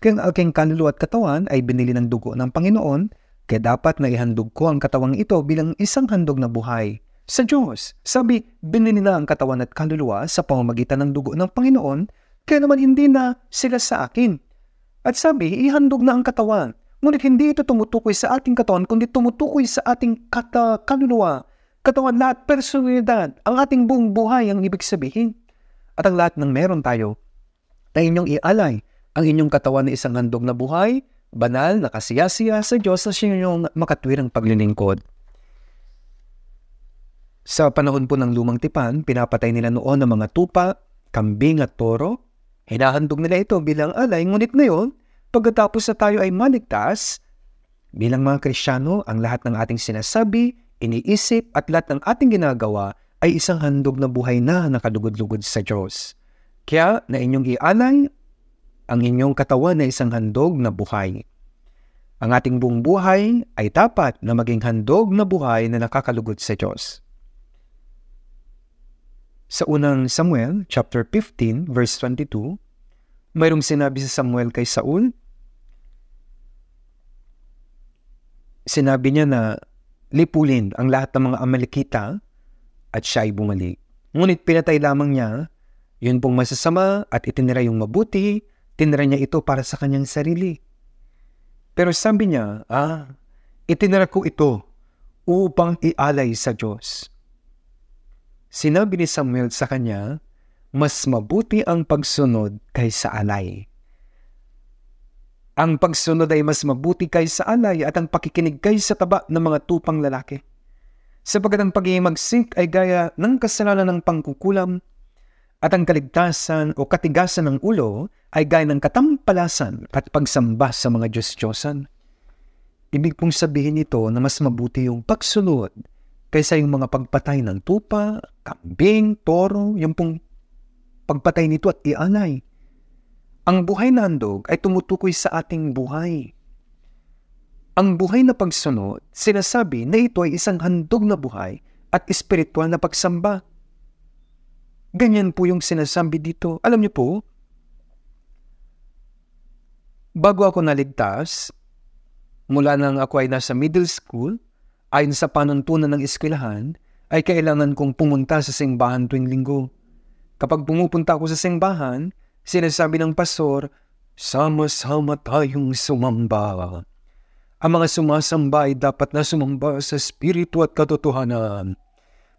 Kaya ang aking kaluluwa at katawan ay binili ng dugo ng Panginoon, kaya dapat na ihandog ko ang katawang ito bilang isang handog na buhay sa Diyos. Sabi, binili na ang katawan at kaluluwa sa pamamagitan ng dugo ng Panginoon, kaya naman hindi na sila sa akin. At sabi, ihandog na ang katawan. Ngunit hindi ito tumutukoy sa ating katawan, kundi tumutukoy sa ating kata, kaluluwa, katawan lahat, personalidad, ang ating buong buhay ang ibig sabihin. At ang lahat ng meron tayo, na inyong ialay ang inyong katawan na isang handog na buhay, banal na kasiyasiya sa Diyos sa siyang makatwirang paglilingkod. Sa panahon po ng Lumang Tipan, pinapatay nila noon ang mga tupa, kambing at toro. Hinahandog nila ito bilang alay, ngunit ngayon, pagkatapos sa tayo ay maligtas, bilang mga Krisyano, ang lahat ng ating sinasabi, iniisip at lahat ng ating ginagawa ay isang handog na buhay na nakadugod-lugod sa Diyos. Kaya na inyong ialay ang inyong katawan na isang handog na buhay. Ang ating buong buhay ay dapat na maging handog na buhay na nakakalugod sa Diyos. Sa unang Samuel, chapter 15, verse 22, mayroong sinabi si Samuel kay Saul. Sinabi niya na lipulin ang lahat ng mga Amalekita at siya ay bumalik. Ngunit pinatay lamang niya yun pong masasama at itinira yung mabuti, tinira niya ito para sa kanyang sarili. Pero sabi niya, ah, itinira ko ito upang ialay sa Diyos. Sinabi ni Samuel sa kanya, mas mabuti ang pagsunod kaysa alay. Ang pagsunod ay mas mabuti kaysa alay at ang pakikinig kaysa taba ng mga tupang lalaki. Sapagat ang pag magsink ay gaya ng kasalanan ng pangkukulam at ang kaligtasan o katigasan ng ulo ay gaya ng katampalasan at pagsamba sa mga Diyos-Diyosan. Ibig pong sabihin ito na mas mabuti yung pagsunod Kaysa yung mga pagpatay ng tupa, kambing, toro, yung pong pagpatay nito at ianay. Ang buhay na handog ay tumutukoy sa ating buhay. Ang buhay na pagsunod, sinasabi na ito ay isang handog na buhay at espiritual na pagsamba. Ganyan po yung sinasabi dito. Alam niyo po, bago ako naligtas, mula nang ako ay nasa middle school, Ayon sa panuntunan ng eskwelahan, ay kailangan kong pumunta sa simbahan tuwing linggo. Kapag pumupunta ako sa simbahan, sinasabi ng pastor, sama-sama tayong sumamba. Ang mga sumasamba ay dapat na sumamba sa espiritu at katotohanan.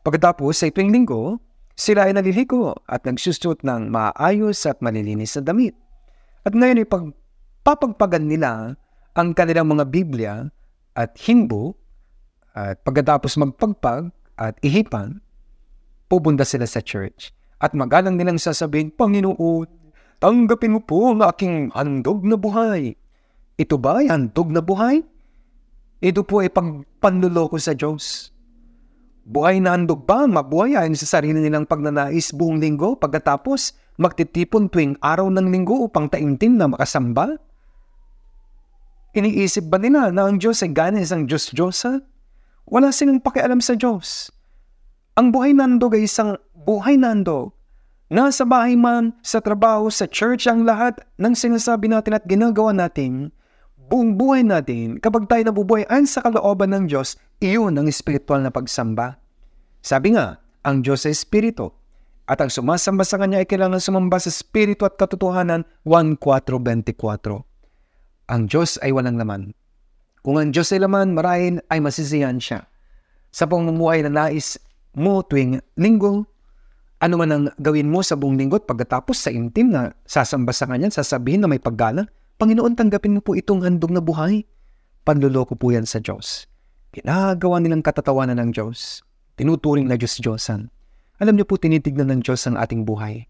Pagkatapos sa tuwing linggo, sila ay naliligo at nagsusot ng maayos at malilinis na damit. At ngayon ay papagpagan nila ang kanilang mga Biblia at himbo at pagkatapos magpagpag at ihipan, pupunta sila sa church. At magalang nilang sasabihin, Panginoon, tanggapin mo po ang aking handog na buhay. Ito ba ay handog na buhay? Ito po ay pang panluloko sa Diyos. Buhay na handog ba? Mabuhay ayon sa sarili nilang pagnanais buong linggo pagkatapos magtitipon tuwing araw ng linggo upang taimtim na makasamba? Iniisip ba nila na ang Diyos ay ganis ang Diyos-Diyosa? Wala silang pakialam sa Diyos. Ang buhay nandog ay isang buhay nandog. Nasa bahay man, sa trabaho, sa church, ang lahat ng sinasabi natin at ginagawa natin, buong buhay natin, kapag tayo nabubuhay ayon sa kalooban ng Diyos, iyon ang espiritual na pagsamba. Sabi nga, ang Diyos ay Espiritu, at ang sumasamba sa Kanya ay kailangan sumamba sa Espiritu at Katotohanan 1.4.24. Ang Diyos ay walang laman. Kung ang Diyos ay laman, marahin ay masisiyahan siya. Sa pamumuhay na nais mo tuwing linggo, ano man ang gawin mo sa buong linggo pagkatapos sa intim na sasamba sa kanya, sasabihin na may paggala, Panginoon, tanggapin mo po itong handog na buhay. Panluloko po yan sa Diyos. Ginagawa nilang katatawanan ng Diyos. Tinuturing na Diyos-Diyosan. Alam niyo po, tinitignan ng Diyos ang ating buhay.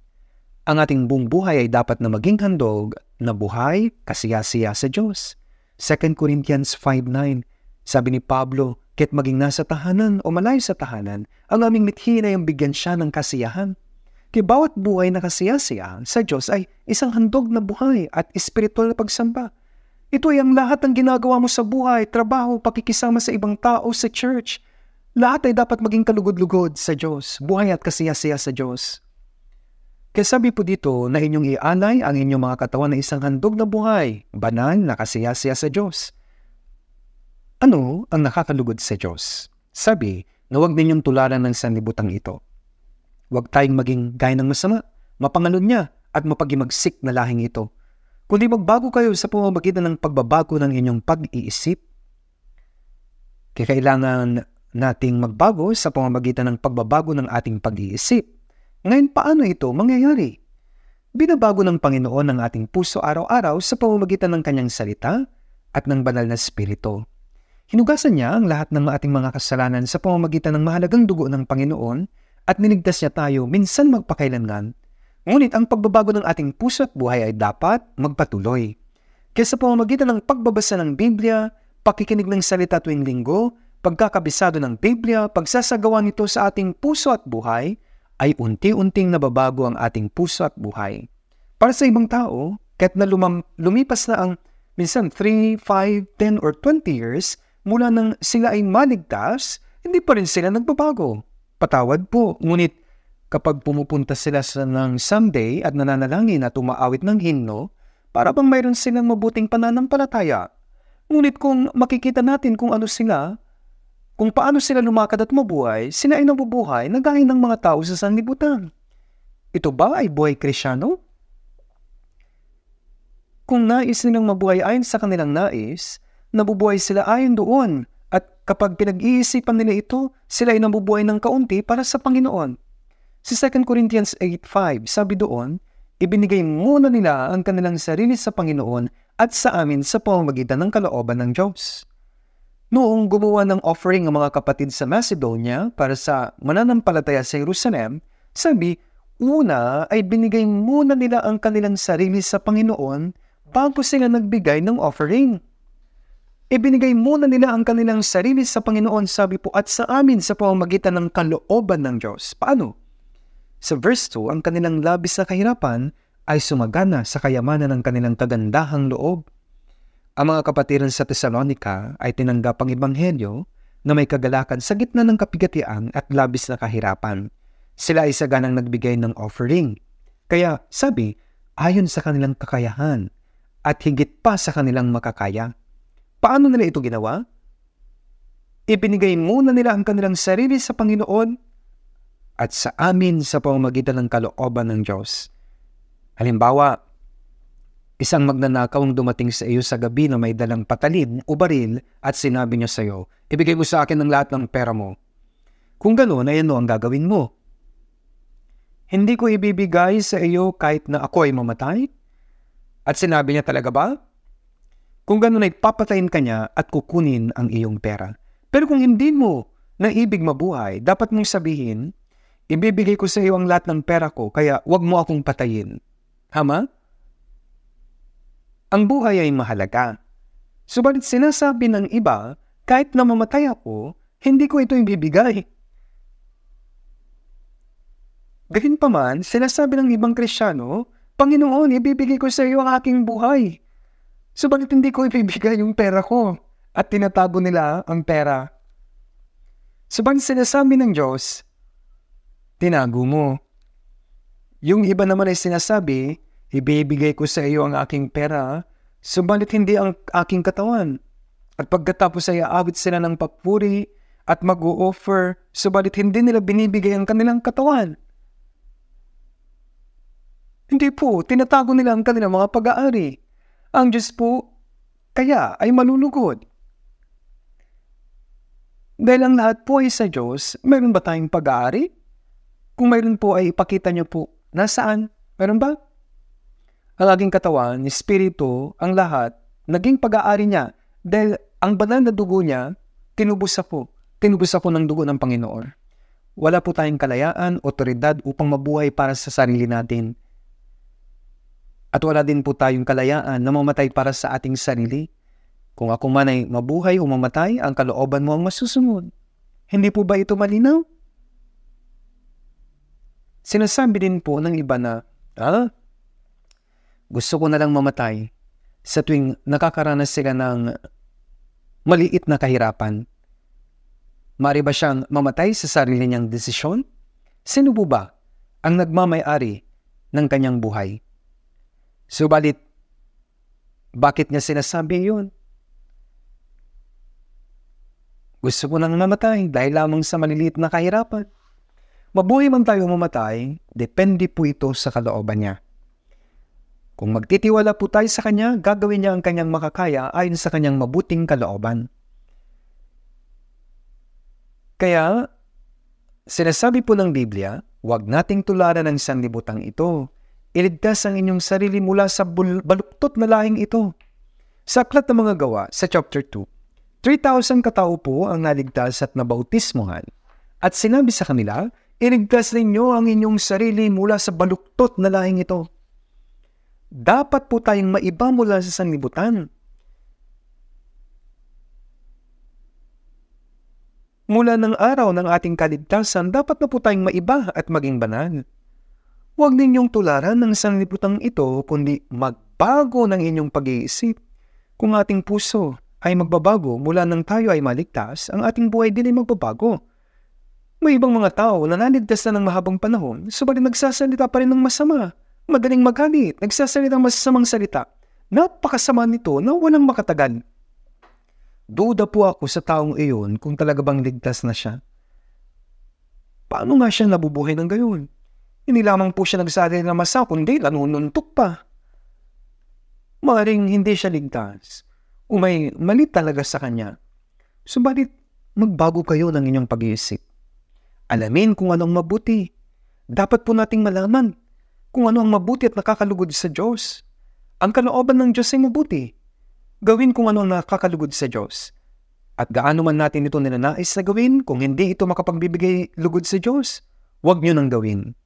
Ang ating buong buhay ay dapat na maging handog na buhay kasiya-siya sa Diyos. 2 Corinthians 5.9, sabi ni Pablo, Kahit maging nasa tahanan o malayo sa tahanan, ang aming mithin ay ang bigyan siya ng kasiyahan. Kay bawat buhay na kasiyasiya sa Diyos ay isang handog na buhay at espiritual na pagsamba. Ito ay ang lahat ng ginagawa mo sa buhay, trabaho, pakikisama sa ibang tao, sa church. Lahat ay dapat maging kalugod-lugod sa Diyos, buhay at kasiyasiya sa Diyos. Kasabi po dito na inyong ialay ang inyong mga katawan na isang handog na buhay, banal na kasiyasiya sa Diyos. Ano ang nakakalugod sa Diyos? Sabi na huwag ninyong tularan ng sanlibutan ito. Huwag tayong maging gaya ng masama, mapangalon niya at mapagimagsik na lahing ito. Kundi magbago kayo sa pumamagitan ng pagbabago ng inyong pag-iisip. kailangan nating magbago sa pamamagitan ng pagbabago ng ating pag-iisip. Ngayon paano ito mangyayari? Binabago ng Panginoon ang ating puso araw-araw sa pamamagitan ng kanyang salita at ng banal na spirito. Hinugasan niya ang lahat ng ating mga kasalanan sa pamamagitan ng mahalagang dugo ng Panginoon at niligtas niya tayo minsan magpakailanman. Ngunit ang pagbabago ng ating puso at buhay ay dapat magpatuloy. Kaya sa pamamagitan ng pagbabasa ng Biblia, pakikinig ng salita tuwing linggo, pagkakabisado ng Biblia, pagsasagawa nito sa ating puso at buhay, ay unti-unting nababago ang ating puso at buhay. Para sa ibang tao, kahit na lumam, lumipas na ang minsan 3, 5, 10, or 20 years mula nang sila ay maligtas, hindi pa rin sila nagbabago. Patawad po, ngunit kapag pumupunta sila sa ng someday at nananalangin at umaawit ng hinno, para bang mayroon silang mabuting pananampalataya. Ngunit kung makikita natin kung ano sila, kung paano sila lumakad at mabuhay, sila ay nabubuhay na gaya ng mga tao sa sanlibutan. Ito ba ay buhay krisyano? Kung nais nilang mabuhay ayon sa kanilang nais, nabubuhay sila ayon doon at kapag pinag-iisipan nila ito, sila ay nabubuhay ng kaunti para sa Panginoon. Si 2 Corinthians 8.5 sabi doon, Ibinigay muna nila ang kanilang sarili sa Panginoon at sa amin sa pamamagitan ng kalooban ng Diyos. Noong gumawa ng offering ang mga kapatid sa Macedonia para sa mananampalataya sa Jerusalem, sabi, una ay binigay muna nila ang kanilang sarili sa Panginoon bago sila nagbigay ng offering. Ibinigay muna nila ang kanilang sarili sa Panginoon, sabi po, at sa amin sa pamamagitan ng kalooban ng Diyos. Paano? Sa verse 2, ang kanilang labis na kahirapan ay sumagana sa kayamanan ng kanilang kagandahang loob ang mga kapatiran sa Tesalonika ay tinanggap ang Ebanghelyo na may kagalakan sa gitna ng kapigatian at labis na kahirapan. Sila ay saganang nagbigay ng offering. Kaya sabi, ayon sa kanilang kakayahan at higit pa sa kanilang makakaya. Paano nila ito ginawa? Ibinigay muna nila ang kanilang sarili sa Panginoon at sa amin sa pamamagitan ng kalooban ng Diyos. Halimbawa, Isang magnanakaw ang dumating sa iyo sa gabi na may dalang patalim o baril at sinabi niya sa iyo, ibigay mo sa akin ang lahat ng pera mo. Kung gano'n ayan ano ang gagawin mo? Hindi ko ibibigay sa iyo kahit na ako ay mamatay? At sinabi niya talaga ba? Kung gano'n ay papatayin ka niya at kukunin ang iyong pera. Pero kung hindi mo na ibig mabuhay, dapat mong sabihin, ibibigay ko sa iyo ang lahat ng pera ko, kaya wag mo akong patayin. Hama? Ang buhay ay mahalaga. Subalit sinasabi ng iba, kahit na mamatay ako, hindi ko ito ibibigay. Gayunpaman, sinasabi ng ibang krisyano, Panginoon, ibibigay ko sa iyo ang aking buhay. Subalit hindi ko ibibigay yung pera ko at tinatago nila ang pera. Subalit sinasabi ng Diyos, tinago mo. Yung iba naman ay sinasabi, Ibibigay ko sa iyo ang aking pera, subalit hindi ang aking katawan. At pagkatapos ay aabot sila ng papuri at mag-o-offer, subalit hindi nila binibigay ang kanilang katawan. Hindi po, tinatago nila ang kanilang mga pag-aari. Ang Diyos po, kaya ay malulugod. Dahil ang lahat po ay sa Diyos, meron ba tayong pag-aari? Kung mayroon po ay ipakita niyo po, nasaan? Meron ba? ang aking katawan, espiritu, ang lahat, naging pag-aari niya dahil ang banal na dugo niya, tinubos ako. Tinubos ako ng dugo ng Panginoon. Wala po tayong kalayaan, otoridad upang mabuhay para sa sarili natin. At wala din po tayong kalayaan na mamatay para sa ating sarili. Kung ako man ay mabuhay o mamatay, ang kalooban mo ang masusunod. Hindi po ba ito malinaw? Sinasabi din po ng iba na, ah, gusto ko na lang mamatay sa tuwing nakakaranas sila ng maliit na kahirapan. Mari ba siyang mamatay sa sarili niyang desisyon? Sino po ba ang nagmamayari ng kanyang buhay? Subalit, bakit niya sinasabi yun? Gusto ko nang mamatay dahil lamang sa maliliit na kahirapan. Mabuhay man tayo mamatay, depende po ito sa kalooban niya. Kung magtitiwala po tayo sa Kanya, gagawin niya ang Kanyang makakaya ayon sa Kanyang mabuting kalooban. Kaya, sinasabi po ng Biblia, huwag nating tularan ang sanlibutang ito. Iligtas ang inyong sarili mula sa bul- baluktot na lahing ito. Sa Aklat ng Mga Gawa, sa chapter 2, 3,000 katao po ang naligtas at nabautismohan. At sinabi sa kanila, iligtas ninyo ang inyong sarili mula sa baluktot na lahing ito. Dapat po tayong maiba mula sa sanlibutan. Mula ng araw ng ating kaligtasan, dapat na po tayong maiba at maging banal. Huwag ninyong tularan ng sanlibutang ito, kundi magbago ng inyong pag-iisip. Kung ating puso ay magbabago mula nang tayo ay maligtas, ang ating buhay din ay magbabago. May ibang mga tao na naligtas na ng mahabang panahon, subalit nagsasalita pa rin ng masama. Madaling magalit, nagsasalita ng masasamang salita. Napakasama nito na walang makatagal. Duda po ako sa taong iyon kung talaga bang ligtas na siya. Paano nga siya nabubuhay ng gayon? Hindi lamang po siya nagsali na masa kundi lanununtok pa. Maring hindi siya ligtas o may mali talaga sa kanya. Subalit, magbago kayo ng inyong pag-iisip. Alamin kung anong mabuti. Dapat po nating malaman kung ano ang mabuti at nakakalugod sa Diyos. Ang kalooban ng Diyos ay mabuti. Gawin kung ano ang nakakalugod sa Diyos. At gaano man natin ito ninanais na gawin, kung hindi ito makapagbibigay lugod sa Diyos, huwag nyo nang gawin.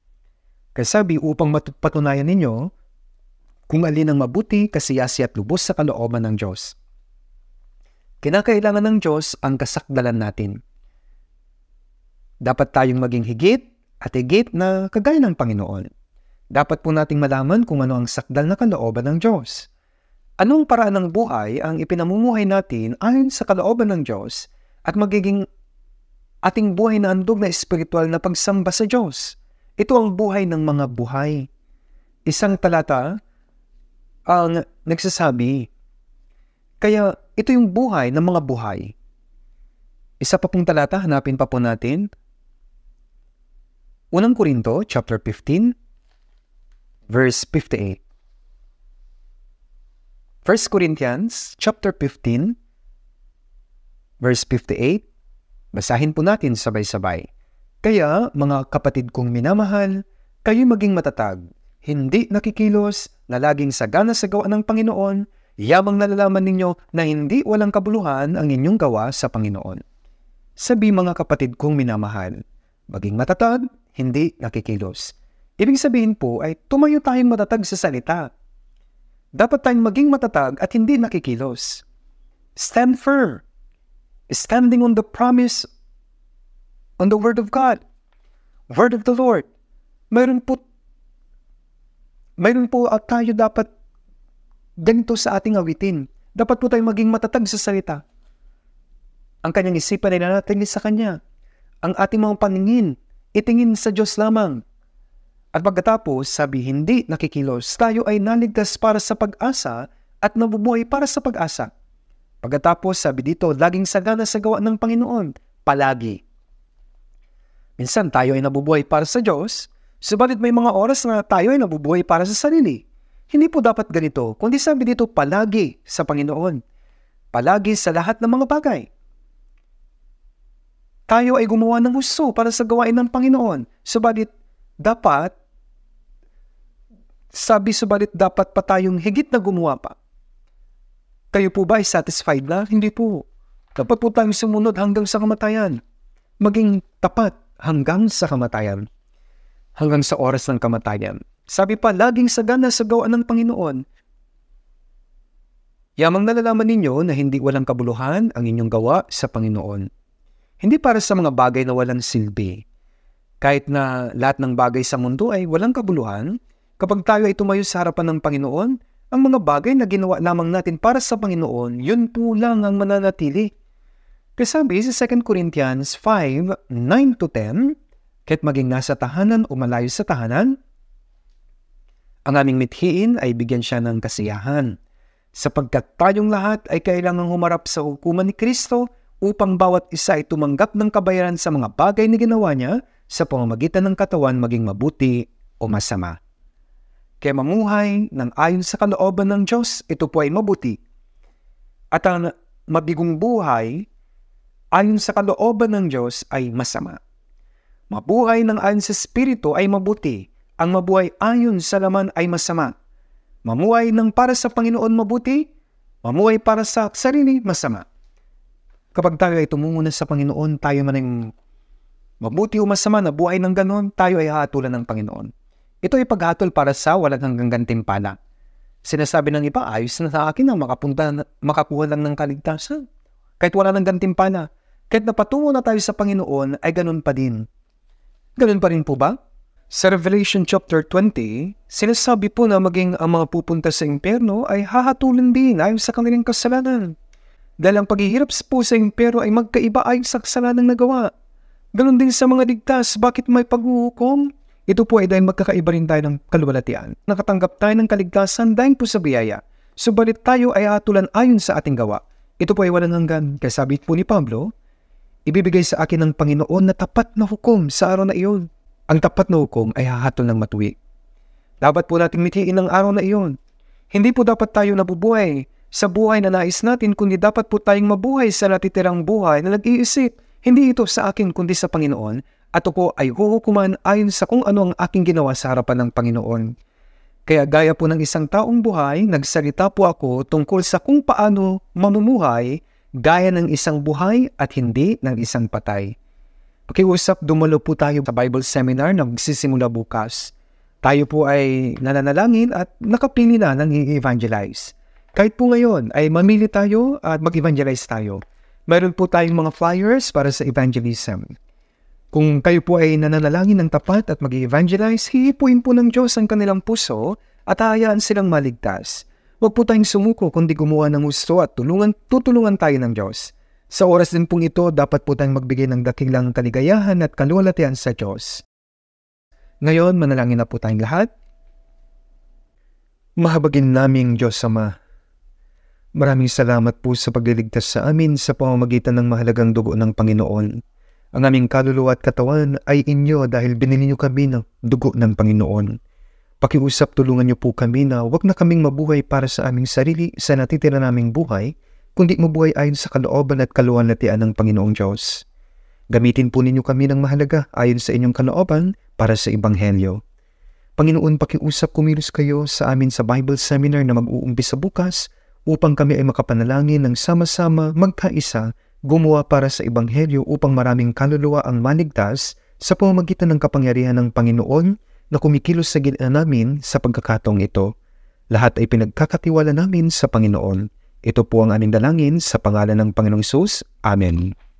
Kasabi upang matutunayan ninyo kung alin ang mabuti, kasiyasi at lubos sa kalooban ng Diyos. Kinakailangan ng Diyos ang kasakdalan natin. Dapat tayong maging higit at higit na kagaya ng Panginoon. Dapat po nating malaman kung ano ang sakdal na kalooban ng Diyos. Anong paraan ng buhay ang ipinamumuhay natin ayon sa kalooban ng Diyos at magiging ating buhay na andog na espiritual na pagsamba sa Diyos? Ito ang buhay ng mga buhay. Isang talata ang nagsasabi, kaya ito yung buhay ng mga buhay. Isa pa pong talata, hanapin pa po natin. Unang Korinto, chapter 15, verse 58. 1 Corinthians chapter 15 verse 58. Basahin po natin sabay-sabay. Kaya, mga kapatid kong minamahal, kayo maging matatag, hindi nakikilos, na laging sagana sa gawa ng Panginoon, yamang nalalaman ninyo na hindi walang kabuluhan ang inyong gawa sa Panginoon. Sabi mga kapatid kong minamahal, maging matatag, hindi nakikilos Ibig sabihin po ay tumayo tayong matatag sa salita. Dapat tayong maging matatag at hindi nakikilos. Stand firm. Standing on the promise on the Word of God. Word of the Lord. Mayroon po mayroon po at tayo dapat ganito sa ating awitin. Dapat po tayong maging matatag sa salita. Ang kanyang isipan ay nanatili sa kanya. Ang ating mga paningin, itingin sa Diyos lamang at pagkatapos, sabi hindi nakikilos, tayo ay naligtas para sa pag-asa at nabubuhay para sa pag-asa. Pagkatapos, sabi dito, laging sagana sa gawa ng Panginoon, palagi. Minsan tayo ay nabubuhay para sa Diyos, subalit may mga oras na tayo ay nabubuhay para sa sarili. Hindi po dapat ganito, kundi sabi dito palagi sa Panginoon. Palagi sa lahat ng mga bagay. Tayo ay gumawa ng gusto para sa gawain ng Panginoon, subalit dapat sabi subalit dapat pa tayong higit na gumawa pa. Kayo po ba ay satisfied na? Hindi po. Dapat po tayong sumunod hanggang sa kamatayan. Maging tapat hanggang sa kamatayan. Hanggang sa oras ng kamatayan. Sabi pa, laging sagana sa gawaan ng Panginoon. Yamang nalalaman ninyo na hindi walang kabuluhan ang inyong gawa sa Panginoon. Hindi para sa mga bagay na walang silbi. Kahit na lahat ng bagay sa mundo ay walang kabuluhan, Kapag tayo ay tumayo sa harapan ng Panginoon, ang mga bagay na ginawa lamang natin para sa Panginoon, yun po lang ang mananatili. Kasabi sa 2 Corinthians 5, 9-10, kahit maging nasa tahanan o malayo sa tahanan, ang aming mithiin ay bigyan siya ng kasiyahan, sapagkat tayong lahat ay kailangang humarap sa hukuman ni Kristo upang bawat isa ay tumanggap ng kabayaran sa mga bagay na ginawa niya sa pamamagitan ng katawan maging mabuti o masama kaya mamuhay ng ayon sa kalooban ng Diyos, ito po ay mabuti. At ang mabigong buhay, ayon sa kalooban ng Diyos, ay masama. Mabuhay ng ayon sa Espiritu ay mabuti. Ang mabuhay ayon sa laman ay masama. Mamuhay ng para sa Panginoon mabuti, mamuhay para sa sarili masama. Kapag tayo ay tumungo na sa Panginoon, tayo man ay mabuti o masama na buhay ng ganon, tayo ay hahatulan ng Panginoon. Ito ay paghatol para sa walang hanggang gantimpala. Sinasabi ng iba, ayos na sa akin na makapunta, makakuha lang ng kaligtasan. Kahit wala ng gantimpala, kahit napatungo na tayo sa Panginoon, ay ganun pa din. Ganun pa rin po ba? Sa Revelation chapter 20, sinasabi po na maging ang mga pupunta sa impyerno ay hahatulan din ayon sa kanilang kasalanan. Dahil ang paghihirap po sa impyerno ay magkaiba ayon sa kasalanang nagawa. Ganon din sa mga ligtas, bakit may paghuhukom? Ito po ay dahil magkakaiba rin tayo ng kaluwalhatian. Nakatanggap tayo ng kaligtasan dahil po sa biyaya. Subalit tayo ay atulan ayon sa ating gawa. Ito po ay walang hanggan. Kaya sabi po ni Pablo, Ibibigay sa akin ng Panginoon na tapat na hukom sa araw na iyon. Ang tapat na hukom ay hahatol ng matuwid. Dapat po nating mithiin ang araw na iyon. Hindi po dapat tayo nabubuhay sa buhay na nais natin, kundi dapat po tayong mabuhay sa natitirang buhay na nag-iisip. Hindi ito sa akin, kundi sa Panginoon at ako ay huhukuman ayon sa kung ano ang aking ginawa sa harapan ng Panginoon. Kaya gaya po ng isang taong buhay, nagsalita po ako tungkol sa kung paano mamumuhay gaya ng isang buhay at hindi ng isang patay. Pakiusap, dumalo po tayo sa Bible Seminar na magsisimula bukas. Tayo po ay nananalangin at nakapili na ng i-evangelize. Kahit po ngayon ay mamili tayo at mag-evangelize tayo. Meron po tayong mga flyers para sa evangelism. Kung kayo po ay nananalangin ng tapat at mag evangelize hihipuin po ng Diyos ang kanilang puso at hahayaan silang maligtas. Huwag po tayong sumuko kundi gumawa ng gusto at tulungan, tutulungan tayo ng Diyos. Sa oras din pong ito, dapat po tayong magbigay ng dakilang kaligayahan at kalulatian sa Diyos. Ngayon, manalangin na po tayong lahat. Mahabagin naming Diyos Ama, maraming salamat po sa pagliligtas sa amin sa pamamagitan ng mahalagang dugo ng Panginoon. Ang aming kaluluwa at katawan ay inyo dahil binili niyo kami ng dugo ng Panginoon. Pakiusap tulungan niyo po kami na huwag na kaming mabuhay para sa aming sarili sa natitira naming buhay, kundi mabuhay ayon sa kalooban at kaluwalhatian ng Panginoong Diyos. Gamitin po ninyo kami ng mahalaga ayon sa inyong kalooban para sa Ebanghelyo. Panginoon, pakiusap kumilos kayo sa amin sa Bible Seminar na mag-uumpisa bukas upang kami ay makapanalangin ng sama-sama magkaisa gumawa para sa Ebanghelyo upang maraming kaluluwa ang maligtas sa pamamagitan ng kapangyarihan ng Panginoon na kumikilos sa gila namin sa pagkakataong ito. Lahat ay pinagkakatiwala namin sa Panginoon. Ito po ang aning dalangin sa pangalan ng Panginoong Isus. Amen.